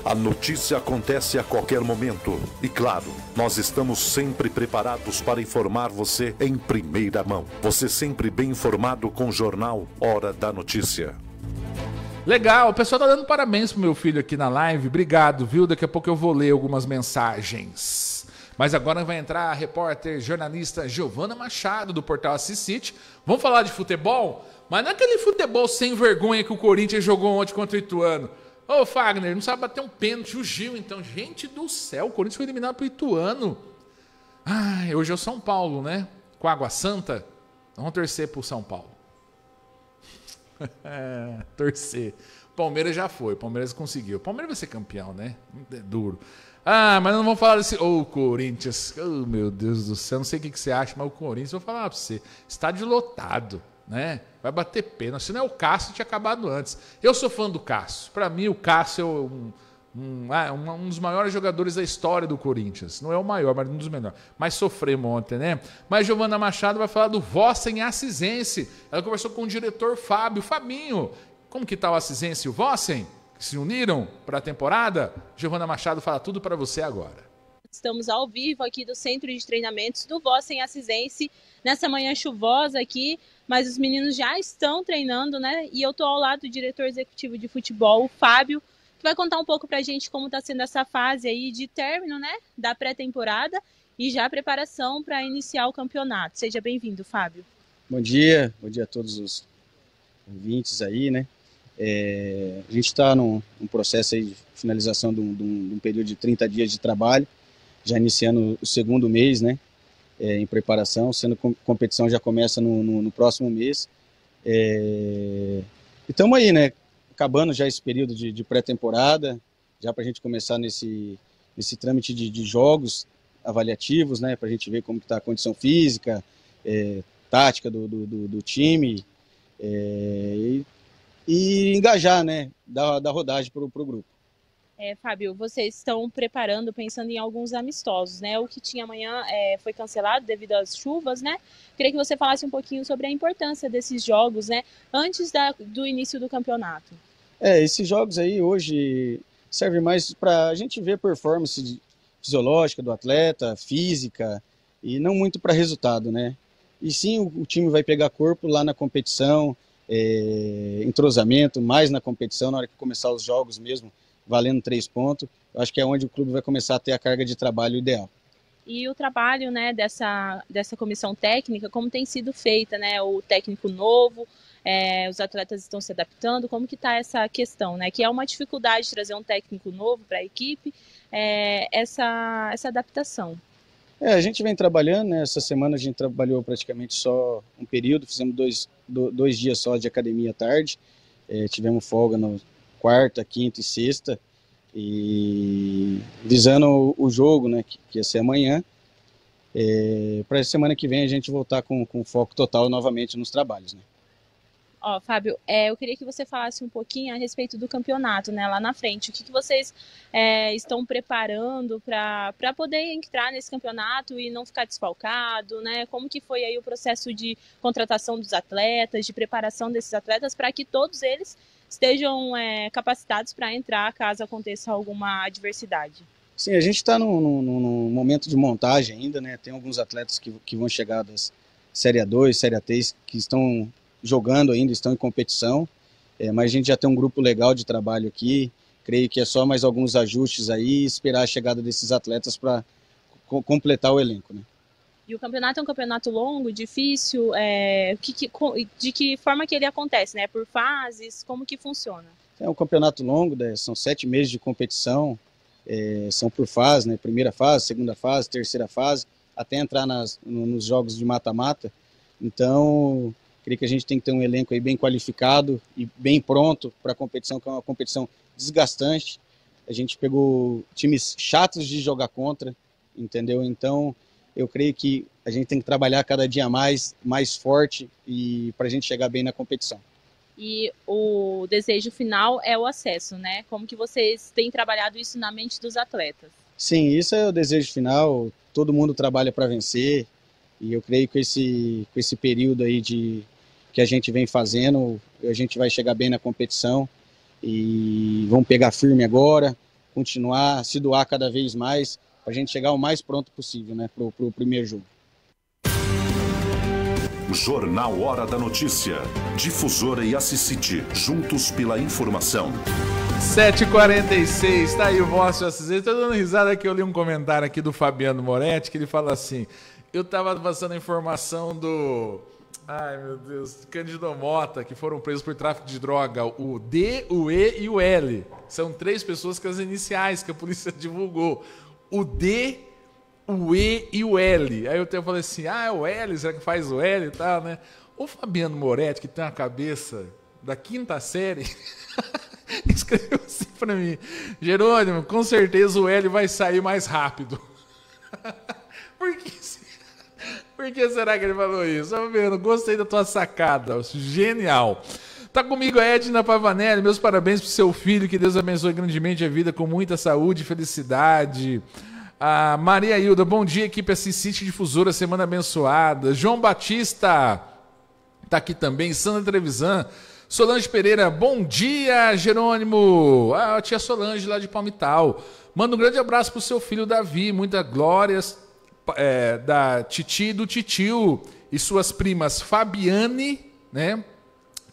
A notícia acontece a qualquer momento. E claro, nós estamos sempre preparados para informar você em primeira mão. Você sempre bem informado com o jornal Hora da Notícia. Legal, o pessoal tá dando parabéns pro meu filho aqui na live. Obrigado, viu? Daqui a pouco eu vou ler algumas mensagens. Mas agora vai entrar a repórter, jornalista Giovana Machado, do portal Assis City. Vamos falar de futebol? Mas não é aquele futebol sem vergonha que o Corinthians jogou ontem contra o Ituano. Ô, Fagner, não sabe bater um pênalti. O Gil, então. Gente do céu, o Corinthians foi eliminado pro Ituano. Ah, hoje é o São Paulo, né? Com a Água Santa. Vamos torcer pro São Paulo. [laughs] torcer. Palmeiras já foi, Palmeiras conseguiu. Palmeiras vai ser campeão, né? É duro. Ah, mas não vamos falar desse. Ô, oh, Corinthians. Oh, meu Deus do céu, não sei o que você acha, mas o Corinthians, vou falar para você. Estádio lotado, né? Vai bater pena. Se não é o Cássio, tinha acabado antes. Eu sou fã do Cássio. Para mim, o Cássio é um, um, ah, é um, um, dos maiores jogadores da história do Corinthians. Não é o maior, mas um dos melhores. Mas sofremos ontem, né? Mas Giovana Machado vai falar do Vossen Assisense. Ela conversou com o diretor Fábio. Fabinho, como que tá o Assisense e o Vossen? que se uniram para a temporada? Giovana Machado fala tudo para você agora. Estamos ao vivo aqui do Centro de Treinamentos do Vossen Assisense, nessa manhã chuvosa aqui, mas os meninos já estão treinando, né? E eu estou ao lado do diretor executivo de futebol, o Fábio, que vai contar um pouco para a gente como está sendo essa fase aí de término, né? Da pré-temporada e já a preparação para iniciar o campeonato. Seja bem-vindo, Fábio. Bom dia, bom dia a todos os ouvintes aí, né? É, a gente está num, num, processo de finalização de um, de, um, de um, período de 30 dias de trabalho, já iniciando o segundo mês, né? É, em preparação, sendo que a competição já começa no, no, no próximo mês. É, e estamos aí, né? Acabando já esse período de, de pré-temporada, já para a gente começar nesse, nesse trâmite de, de jogos avaliativos, né? Para a gente ver como está a condição física, é, tática do, do, do, do time. É, e e engajar, né, da, da rodagem para o grupo. É, Fábio, vocês estão preparando, pensando em alguns amistosos, né? O que tinha amanhã é, foi cancelado devido às chuvas, né? Queria que você falasse um pouquinho sobre a importância desses jogos, né? Antes da, do início do campeonato. É, esses jogos aí hoje servem mais para a gente ver performance fisiológica do atleta, física, e não muito para resultado, né? E sim, o, o time vai pegar corpo lá na competição, é, entrosamento, mais na competição, na hora que começar os jogos mesmo, valendo três pontos. Eu acho que é onde o clube vai começar a ter a carga de trabalho ideal. E o trabalho né, dessa, dessa comissão técnica, como tem sido feita, né? O técnico novo, é, os atletas estão se adaptando, como que está essa questão, né? Que é uma dificuldade trazer um técnico novo para a equipe, é, essa, essa adaptação. É, a gente vem trabalhando, né? Essa semana a gente trabalhou praticamente só um período, fizemos dois, dois dias só de academia à tarde. É, tivemos folga na quarta, quinta e sexta. E visando o, jogo, né? Que, que ia ser amanhã. É, Para a semana que vem a gente voltar com, com foco total novamente nos trabalhos, né? Ó, Fábio, é, eu queria que você falasse um pouquinho a respeito do campeonato, né? Lá na frente. O que, que vocês é, estão preparando para poder entrar nesse campeonato e não ficar desfalcado, né? Como que foi aí o processo de contratação dos atletas, de preparação desses atletas, para que todos eles estejam é, capacitados para entrar caso aconteça alguma adversidade? Sim, a gente está no, no, no, momento de montagem ainda, né? Tem alguns atletas que, que vão chegar das Série A2, Série A3, que estão jogando ainda, estão em competição, é, mas a gente já tem um grupo legal de trabalho aqui. Creio que é só mais alguns ajustes aí e esperar a chegada desses atletas para co completar o elenco. Né? E o campeonato é um campeonato longo, difícil. É, que, que, de que forma que ele acontece, né? Por fases, como que funciona? É um campeonato longo, né? são sete meses de competição, é, são por fase, né? Primeira fase, segunda fase, terceira fase, até entrar nas, nos jogos de mata-mata. Então, Creio que a gente tem que ter um elenco aí bem qualificado e bem pronto para a competição, que é uma competição desgastante. A gente pegou times chatos de jogar contra, entendeu? Então, eu creio que a gente tem que trabalhar cada dia mais, mais forte e para a gente chegar bem na competição. E o desejo final é o acesso, né? Como que vocês têm trabalhado isso na mente dos atletas? Sim, isso é o desejo final. Todo mundo trabalha para vencer e eu creio que esse, que esse período aí de, que a gente vem fazendo, a gente vai chegar bem na competição e vamos pegar firme agora, continuar, se doar cada vez mais, para a gente chegar o mais pronto possível né, para o primeiro jogo. Jornal Hora da Notícia. Difusora e Assisite, juntos pela informação. 7h46, tá aí o vosso Assisite. Tô dando risada que eu li um comentário aqui do Fabiano Moretti, que ele fala assim: eu tava passando a informação do Ai, meu Deus. Cândido Mota, que foram presos por tráfico de droga. O D, o E e o L. São três pessoas com as iniciais que a polícia [laughs] divulgou. O D, o E e o L. Aí eu até falei assim: ah, é o L, será que faz o L e tal, né? O Fabiano Moretti, que tem uma cabeça da quinta série, [laughs] escreveu assim para mim: Jerônimo, com certeza o L vai sair mais rápido. [laughs] Porque se por que será que ele falou isso? Tá vendo? Gostei da tua sacada. Genial. Tá comigo a Edna Pavanelli. Meus parabéns pro seu filho. Que Deus abençoe grandemente a vida com muita saúde e felicidade. A Maria Hilda, bom dia, equipe Assistente Difusora, semana abençoada. João Batista, tá aqui também. Sandra Trevisan. Solange Pereira, bom dia, Jerônimo. A ah, tia Solange lá de Palmital. Manda um grande abraço pro seu filho Davi, muitas glórias é, da Titi e do Titio e suas primas Fabiane, né?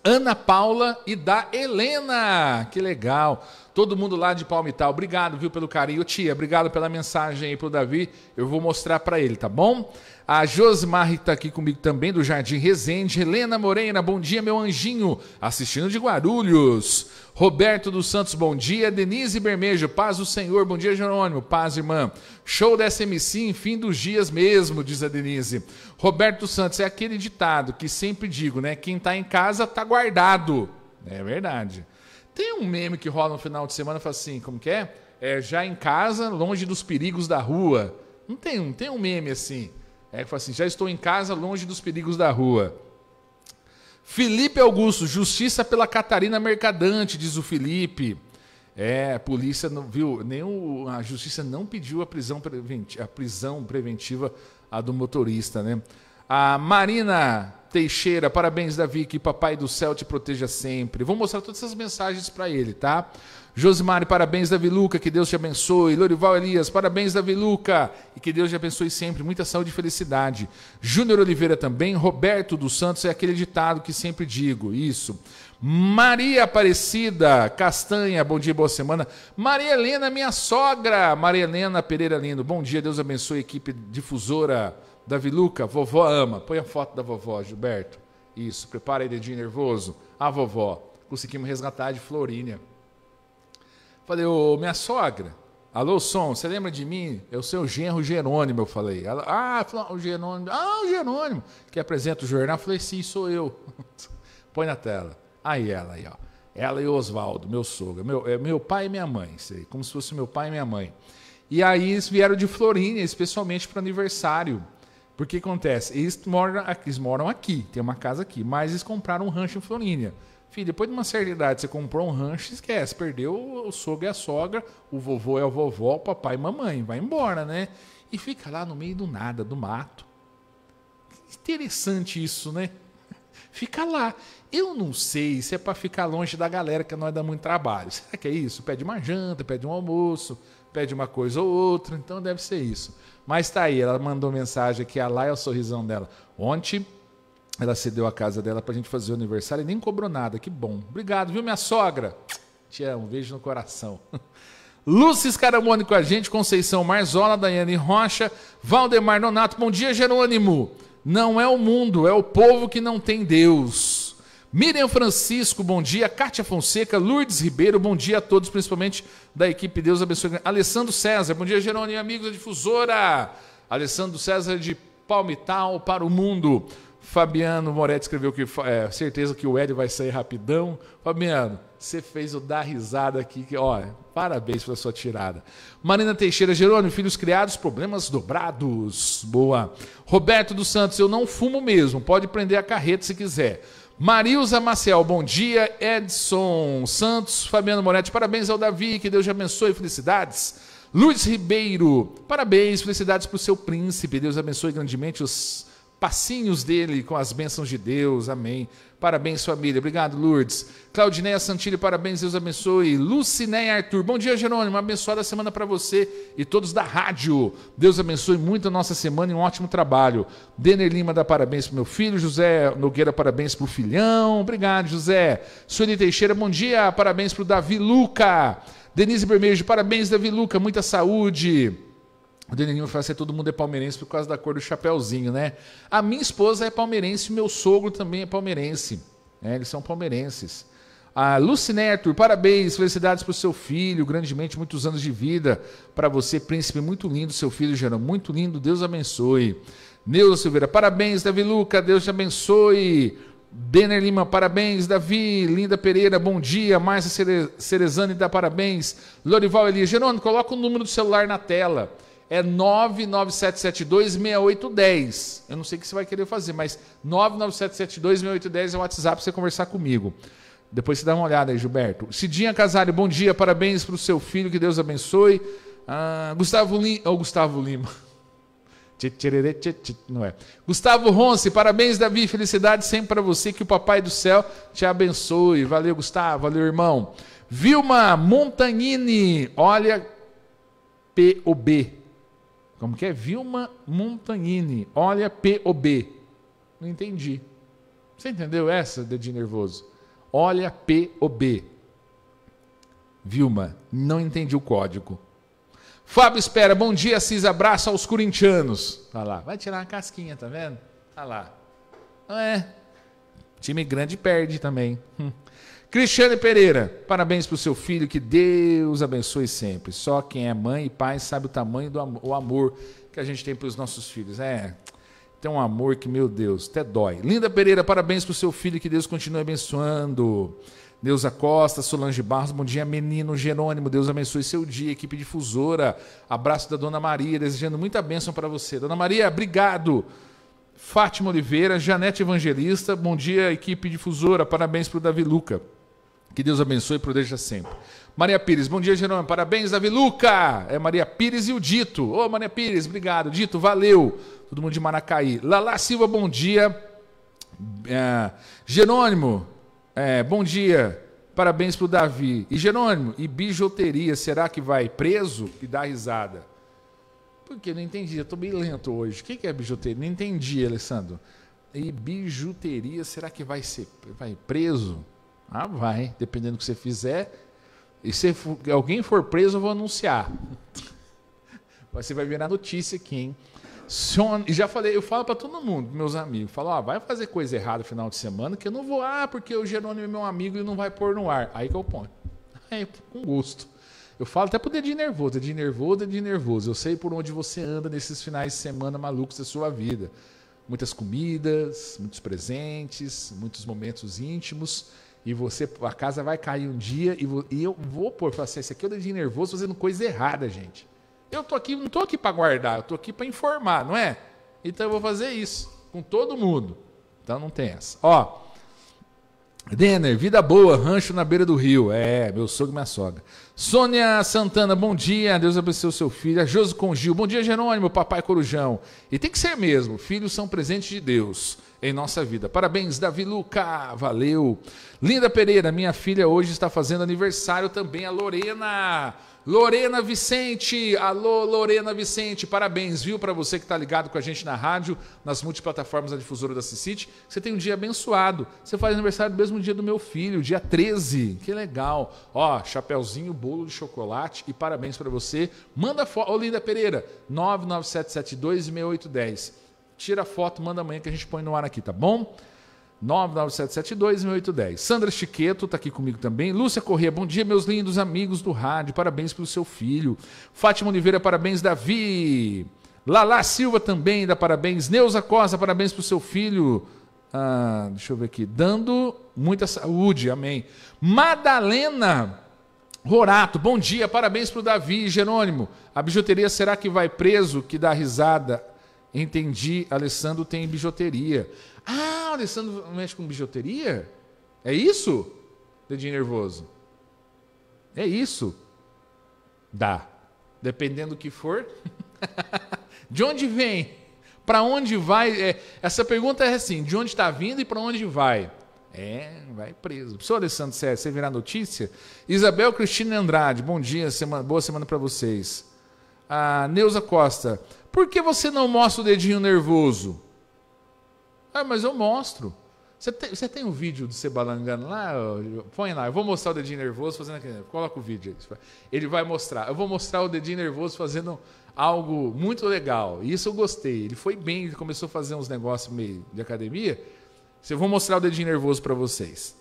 Ana Paula e da Helena. Que legal. Todo mundo lá de Palmital, obrigado, viu, pelo carinho. Tia, obrigado pela mensagem aí pro Davi. Eu vou mostrar para ele, tá bom? A Josmar tá aqui comigo também, do Jardim Resende. Helena Moreira, bom dia, meu anjinho. Assistindo de Guarulhos. Roberto dos Santos, bom dia. Denise Bermejo, paz o Senhor. Bom dia, Jerônimo. Paz, irmã. Show da SMC, fim dos dias mesmo, diz a Denise. Roberto dos Santos, é aquele ditado que sempre digo, né? Quem está em casa está guardado. É verdade. Tem um meme que rola no final de semana, fala assim, como que é? é já em casa, longe dos perigos da rua. Não tem, não tem um meme assim. É que fala assim, já estou em casa, longe dos perigos da rua. Felipe Augusto, justiça pela Catarina Mercadante, diz o Felipe. É, a polícia não viu, nem o, a justiça não pediu a prisão, a prisão preventiva a do motorista, né? A Marina Teixeira, parabéns, Davi, que papai do céu te proteja sempre. Vou mostrar todas essas mensagens para ele, tá? Josimar, parabéns, Davi Luca, que Deus te abençoe. Lorival Elias, parabéns, Davi Luca, e que Deus te abençoe sempre. Muita saúde e felicidade. Júnior Oliveira também. Roberto dos Santos, é aquele ditado que sempre digo, isso. Maria Aparecida Castanha, bom dia, boa semana. Maria Helena, minha sogra. Maria Helena Pereira Lindo, bom dia, Deus abençoe a equipe difusora Davi Luca, vovó ama. Põe a foto da vovó, Gilberto. Isso, prepara aí, dedinho nervoso. A vovó. Conseguimos resgatar de Florínia. Falei, ô, minha sogra. Alô, Som, você lembra de mim? É o seu genro Jerônimo, eu falei. Ela, ah, o Jerônimo. Ah, o Jerônimo, que apresenta o jornal. Eu falei, sim, sou eu. [laughs] Põe na tela. Aí ela, aí, ó. Ela e o Oswaldo, meu sogro. Meu, é, meu pai e minha mãe, sei, como se fosse meu pai e minha mãe. E aí eles vieram de Florínia, especialmente para aniversário porque acontece, eles moram, eles moram aqui, tem uma casa aqui, mas eles compraram um rancho em Florínia. Filho, depois de uma certa idade, você comprou um rancho, esquece, perdeu o sogro e a sogra, o vovô é o vovó, o papai e mamãe, vai embora, né? E fica lá no meio do nada, do mato. Interessante isso, né? [laughs] Fica lá. Eu não sei se é para ficar longe da galera que nós é dá muito trabalho. Será que é isso? Pede uma janta, pede um almoço, pede uma coisa ou outra, então deve ser isso. Mas tá aí, ela mandou mensagem aqui, a lá é o sorrisão dela. Ontem ela cedeu a casa dela pra gente fazer o aniversário e nem cobrou nada, que bom. Obrigado, viu, minha sogra? Te amo, um beijo no coração. [laughs] Lúcia Scaramone com a gente, Conceição Marzola, Daiane Rocha, Valdemar Nonato. Bom dia, Jerônimo. Não é o mundo, é o povo que não tem Deus. Miriam Francisco, bom dia. Cátia Fonseca, Lourdes Ribeiro, bom dia a todos, principalmente da equipe Deus abençoe. Alessandro César, bom dia, Jerônimo, amigos da difusora. Alessandro César de Palmital para o mundo. Fabiano Moretti escreveu que é, certeza que o Hélio vai sair rapidão. Fabiano, você fez o dar risada aqui, que, ó, parabéns pela sua tirada. Marina Teixeira, Jerônimo, filhos criados, problemas dobrados. Boa. Roberto dos Santos, eu não fumo mesmo, pode prender a carreta se quiser. Marilza Maciel, bom dia. Edson Santos, Fabiano Moretti, parabéns ao Davi, que Deus te abençoe, felicidades. Luiz Ribeiro, parabéns, felicidades para o seu príncipe, Deus abençoe grandemente os passinhos dele com as bênçãos de Deus, amém. Parabéns, família. Obrigado, Lourdes. Claudineia Santilli, parabéns, Deus abençoe. Lucinéia Arthur, bom dia, Jerônimo. Uma abençoada semana para você e todos da rádio. Deus abençoe muito a nossa semana e um ótimo trabalho. Dener Lima dá parabéns pro meu filho. José Nogueira, parabéns pro filhão. Obrigado, José. Sueli Teixeira, bom dia. Parabéns pro Davi Luca. Denise Bermejo, parabéns, Davi Luca. Muita saúde. O Denilson fala assim, todo mundo é palmeirense por causa da cor do chapéuzinho, né? A minha esposa é palmeirense, meu sogro também é palmeirense. É, eles são palmeirenses. A Lucinéia parabéns, felicidades para o seu filho, grandemente, muitos anos de vida. Para você, príncipe, muito lindo, seu filho, Gerão, muito lindo, Deus abençoe. Neuza Silveira, parabéns, Davi Luca, Deus te abençoe. Denner Lima, parabéns. Davi, Linda Pereira, bom dia. Márcia Cerezani dá parabéns. Lorival Elias, Gerônimo, coloca o número do celular na tela é 997726810. Eu não sei o que você vai querer fazer, mas 997726810 é o WhatsApp para você conversar comigo. Depois você dá uma olhada aí, Gilberto. Cidinha Casale, bom dia, parabéns para o seu filho, que Deus abençoe. Ah, Gustavo, oh, Gustavo Lima. [laughs] Não é. Gustavo Ronce, parabéns, Davi. Felicidade sempre para você. Que o Papai do Céu te abençoe. Valeu, Gustavo. Valeu, irmão. Vilma Montanini. Olha, POB. Como que é? Vilma Montagnini. Olha P B. Não entendi. Você entendeu essa, dedinho nervoso? Olha P B. Vilma, não entendi o código. Fábio espera, bom dia, Cis, abraço aos corintianos. Olha tá lá, vai tirar uma casquinha, tá vendo? Olha tá lá. Não é. Time grande perde também. Hum. Cristiane Pereira, parabéns para o seu filho, que Deus abençoe sempre. Só quem é mãe e pai sabe o tamanho do amor que a gente tem para os nossos filhos. É, tem um amor que, meu Deus, até dói. Linda Pereira, parabéns para o seu filho, que Deus continue abençoando. Deusa Costa, Solange Barros, bom dia, menino Jerônimo. Deus abençoe seu dia, equipe difusora. Abraço da Dona Maria, desejando muita bênção para você. Dona Maria, obrigado. Fátima Oliveira, Janete Evangelista, bom dia, equipe difusora. Parabéns para o Davi Luca. Que Deus abençoe e proteja sempre. Maria Pires, bom dia, Jerônimo. Parabéns, Davi Luca. É Maria Pires e o Dito. Ô, oh, Maria Pires, obrigado. Dito, valeu. Todo mundo de Maracaí. Lala Silva, bom dia. É, Jerônimo, é, bom dia. Parabéns pro Davi. E Jerônimo, e bijuteria, será que vai preso? E dá risada. Porque não entendi, eu tô bem lento hoje. O que é bijuteria? Não entendi, Alessandro. E bijuteria, será que vai ser vai preso? Ah, vai. Dependendo do que você fizer. E se alguém for preso, eu vou anunciar. [laughs] Você vai virar notícia aqui, hein? E já falei, eu falo para todo mundo, meus amigos, falo, ah, vai fazer coisa errada no final de semana, que eu não vou, ah, porque o Jerônimo é meu amigo e não vai pôr no ar. Aí que eu ponho. [laughs] Aí, com gosto. Eu falo até pro dedinho nervoso, dedinho nervoso, dedinho nervoso. Eu sei por onde você anda nesses finais de semana malucos da sua vida. Muitas comidas, muitos presentes, muitos momentos íntimos. E você, a casa vai cair um dia e, e eu vou pôr, falar assim, esse aqui é o dedinho nervoso fazendo coisa errada, gente. Eu tô aqui, não tô aqui para guardar, eu tô aqui para informar, não é? Então eu vou fazer isso com todo mundo. Então não tem essa. Ó, Denner, vida boa, rancho na beira do rio. É, meu sogro e minha sogra. Sônia Santana, bom dia. Deus abençoe o seu filho. A Joso Congil, bom dia, Jerônimo, papai Corujão. E tem que ser mesmo, filhos são presentes de Deus em nossa vida. Parabéns, Davi Luca, valeu. Linda Pereira, minha filha hoje está fazendo aniversário também, a Lorena. Lorena Vicente, alô Lorena Vicente, parabéns, viu? Para você que está ligado com a gente na rádio, nas multiplataformas da difusora da Cicite, você tem um dia abençoado. Você faz aniversário no mesmo dia do meu filho, dia 13. Que legal. Ó, chapéuzinho, bolo de chocolate e parabéns para você. Manda foto, ô Linda Pereira, 997726810. Tira a foto, manda amanhã que a gente põe no ar aqui, tá bom? 99772-1810. Sandra Chiqueto está aqui comigo também. Lúcia Corrêa, bom dia, meus lindos amigos do rádio. Parabéns pelo seu filho. Fátima Oliveira, parabéns, Davi. Lala Silva também dá parabéns. Neuza Costa, parabéns para o seu filho. Ah, deixa eu ver aqui. Dando muita saúde, amém. Madalena Rorato, bom dia, parabéns para o Davi. Jerônimo, a bijuteria será que vai preso? Que dá risada. Entendi, Alessandro tem bijuteria. Ah, o Alessandro mexe com bijuteria? É isso? Dedinho nervoso. É isso. Dá. Dependendo do que for. [laughs] de onde vem? Para onde vai? É, essa pergunta é assim: de onde está vindo e para onde vai? É, vai preso. Professor Alessandro César, você virar notícia? Isabel Cristina Andrade, bom dia, semana, boa semana para vocês. A ah, Neuza Costa, por que você não mostra o dedinho nervoso? Ah, mas eu mostro. Você tem, você tem um vídeo do Sebalangano lá? Põe lá, eu vou mostrar o dedinho nervoso fazendo aquele. Coloca o vídeo aí. Ele vai mostrar. Eu vou mostrar o dedinho nervoso fazendo algo muito legal. E isso eu gostei. Ele foi bem, ele começou a fazer uns negócios meio de academia. Eu vou mostrar o dedinho nervoso para vocês.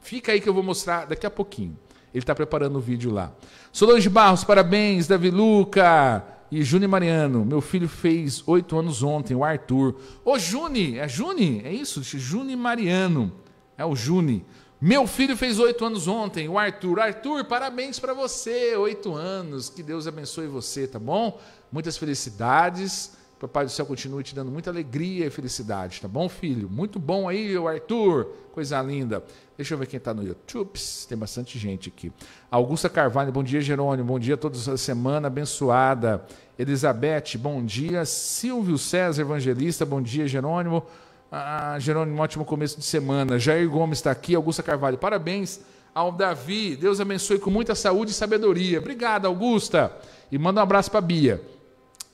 Fica aí que eu vou mostrar daqui a pouquinho. Ele está preparando o vídeo lá. Solange Barros, parabéns, Davi Luca. E Juni Mariano, meu filho fez oito anos ontem, o Arthur. Ô Juni, é Juni? É isso? Juni Mariano. É o Juni. Meu filho fez oito anos ontem, o Arthur. Arthur, parabéns para você, oito anos. Que Deus abençoe você, tá bom? Muitas felicidades. Que o Papai do Céu continue te dando muita alegria e felicidade, tá bom, filho? Muito bom aí, o Arthur. Coisa linda. Deixa eu ver quem está no YouTube. Tem bastante gente aqui. Augusta Carvalho, bom dia, Jerônimo. Bom dia a todos. semana abençoada. Elizabeth, bom dia. Silvio César Evangelista, bom dia, Jerônimo. Ah, Jerônimo, ótimo começo de semana. Jair Gomes está aqui. Augusta Carvalho, parabéns ao Davi. Deus abençoe com muita saúde e sabedoria. Obrigado, Augusta. E manda um abraço para a Bia.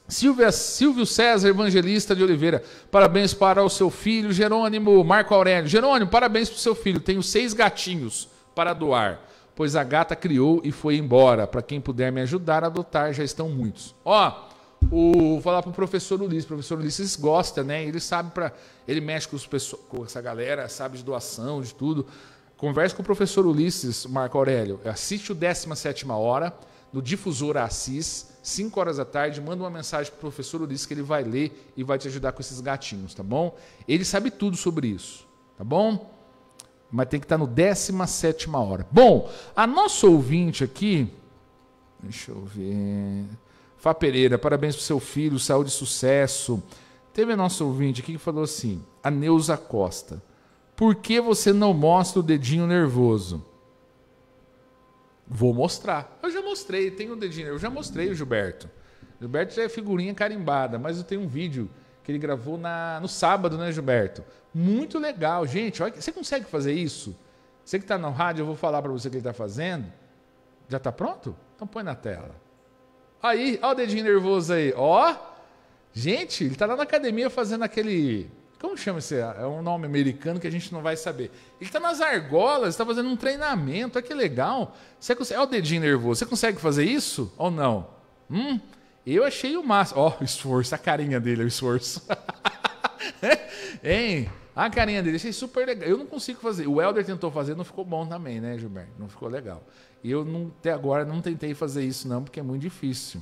Silvia, Silvio César Evangelista de Oliveira, parabéns para o seu filho. Jerônimo Marco Aurélio. Jerônimo, parabéns para o seu filho. Tenho seis gatinhos para doar, pois a gata criou e foi embora. Para quem puder me ajudar a adotar, já estão muitos. Ó, o, vou falar para o professor Ulisses. O professor Ulisses gosta, né? Ele sabe para. Ele mexe com, os, com essa galera, sabe de doação, de tudo. Converse com o professor Ulisses, Marco Aurélio. Assiste o 17 Hora no Difusor Assis, 5 horas da tarde. Manda uma mensagem para o professor Ulisses que ele vai ler e vai te ajudar com esses gatinhos, tá bom? Ele sabe tudo sobre isso, tá bom? Mas tem que estar tá no 17 hora. Bom, a nossa ouvinte aqui. Deixa eu ver. Fá Pereira, parabéns pro seu filho, saúde e sucesso. Teve a nossa ouvinte aqui que falou assim: a Neuza Costa. Por que você não mostra o dedinho nervoso? Vou mostrar. Eu já mostrei, Tem um dedinho, eu já mostrei o Gilberto. O Gilberto já é figurinha carimbada, mas eu tenho um vídeo que ele gravou na, no sábado, né, Gilberto? Muito legal. Gente, olha, você consegue fazer isso? Você que está no rádio, eu vou falar para você o que ele está fazendo. Já está pronto? Então põe na tela. Aí, olha o dedinho nervoso aí. Ó! Gente, ele está lá na academia fazendo aquele como chama esse? É, é um nome americano que a gente não vai saber. Ele está nas argolas, está fazendo um treinamento. Olha que legal. Você consegue, olha o dedinho nervoso. Você consegue fazer isso ou não? Hum? Eu achei o máximo. Ó, oh, [laughs] o esforço, a carinha dele, o esforço. [laughs] hein? A carinha dele, achei super legal. Eu não consigo fazer. O Helder tentou fazer, não ficou bom também, né, Gilberto? Não ficou legal. Eu não, até agora não tentei fazer isso, não, porque é muito difícil.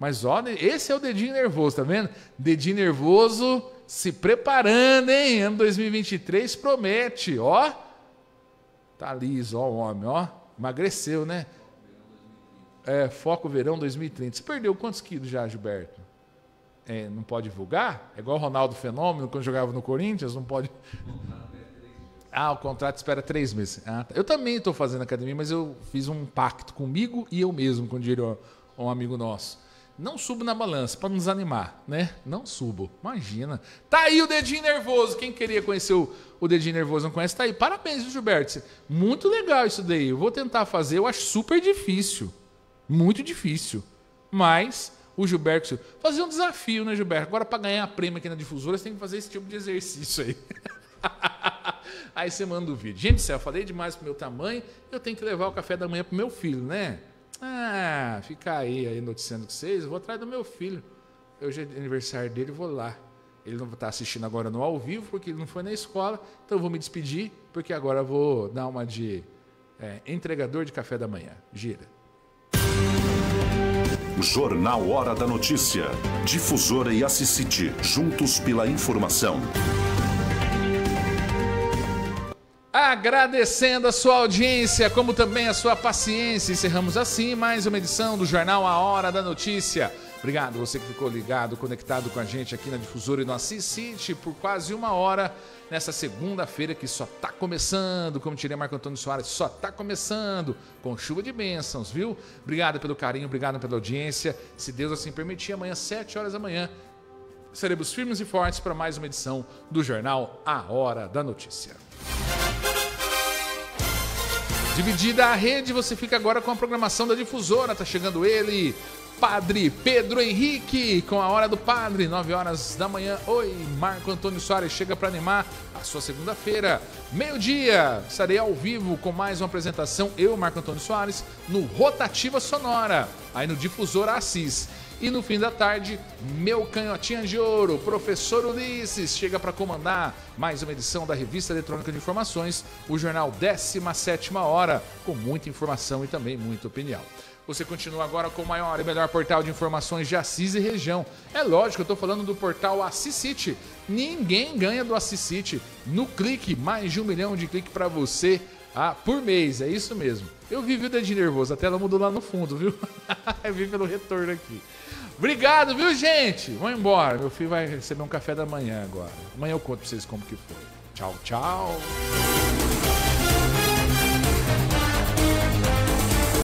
Mas olha, né, esse é o dedinho nervoso, tá vendo? Dedinho nervoso se preparando, hein? Ano 2023 promete, ó. Tá liso, ó o homem, ó. Emagreceu, né? É, foco verão 2030. Você perdeu quantos quilos já, Gilberto? É, não pode divulgar? É igual o Ronaldo Fenômeno, quando jogava no Corinthians, não pode. [laughs] Ah, o contrato espera três meses. Ah, tá. Eu também estou fazendo academia, mas eu fiz um pacto comigo e eu mesmo, com diria um amigo nosso. Não subo na balança para nos animar, né? Não subo. Imagina. Tá aí o dedinho nervoso. Quem queria conhecer o, o dedinho nervoso não conhece, tá aí. Parabéns, Gilberto. Muito legal isso daí. Eu vou tentar fazer. Eu acho super difícil. Muito difícil. Mas o Gilberto fazer um desafio, né, Gilberto? Agora para ganhar a prêmio aqui na difusora, você tem que fazer esse tipo de exercício aí. [laughs] aí você manda o vídeo. Gente, céu, falei demais pro meu tamanho. Eu tenho que levar o café da manhã pro meu filho, né? Ah, fica aí, aí noticiando com vocês, eu vou atrás do meu filho. Hoje é aniversário dele, vou lá. Ele não está assistindo agora no ao vivo, porque ele não foi na escola, então eu vou me despedir, porque agora eu vou dar uma de é, entregador de café da manhã. Gira. Jornal Hora da Notícia. Difusora e Assisite, juntos pela informação. Agradecendo a sua audiência, como também a sua paciência, encerramos assim mais uma edição do Jornal A Hora da Notícia. Obrigado você que ficou ligado, conectado com a gente aqui na Difusora e no Assis City por quase uma hora nessa segunda-feira que só tá começando, como diria Marco Antônio Soares, só tá começando, com chuva de bênçãos, viu? Obrigado pelo carinho, obrigado pela audiência. Se Deus assim permitir, amanhã, às 7 horas da manhã, seremos firmes e fortes para mais uma edição do Jornal A Hora da Notícia. Dividida a rede, você fica agora com a programação da difusora. Tá chegando ele, Padre Pedro Henrique, com a Hora do Padre, 9 horas da manhã. Oi, Marco Antônio Soares chega para animar a sua segunda-feira, meio-dia. Estarei ao vivo com mais uma apresentação, eu, Marco Antônio Soares, no Rotativa Sonora, aí no Difusora Assis. E no fim da tarde, meu canhotinha de ouro, professor Ulisses, chega para comandar mais uma edição da Revista Eletrônica de Informações, o jornal 17 Hora, com muita informação e também muita opinião. Você continua agora com o maior e melhor portal de informações de Assis e região. É lógico, eu estou falando do portal Assis City. Ninguém ganha do Assis City. No clique, mais de um milhão de cliques para você ah, por mês, é isso mesmo. Eu vi, viu, dedinho Nervoso? A tela mudou lá no fundo, viu? [laughs] eu vi pelo retorno aqui. Obrigado, viu, gente? Vamos embora. Meu filho vai receber um café da manhã agora. Amanhã eu conto pra vocês como que foi. Tchau, tchau.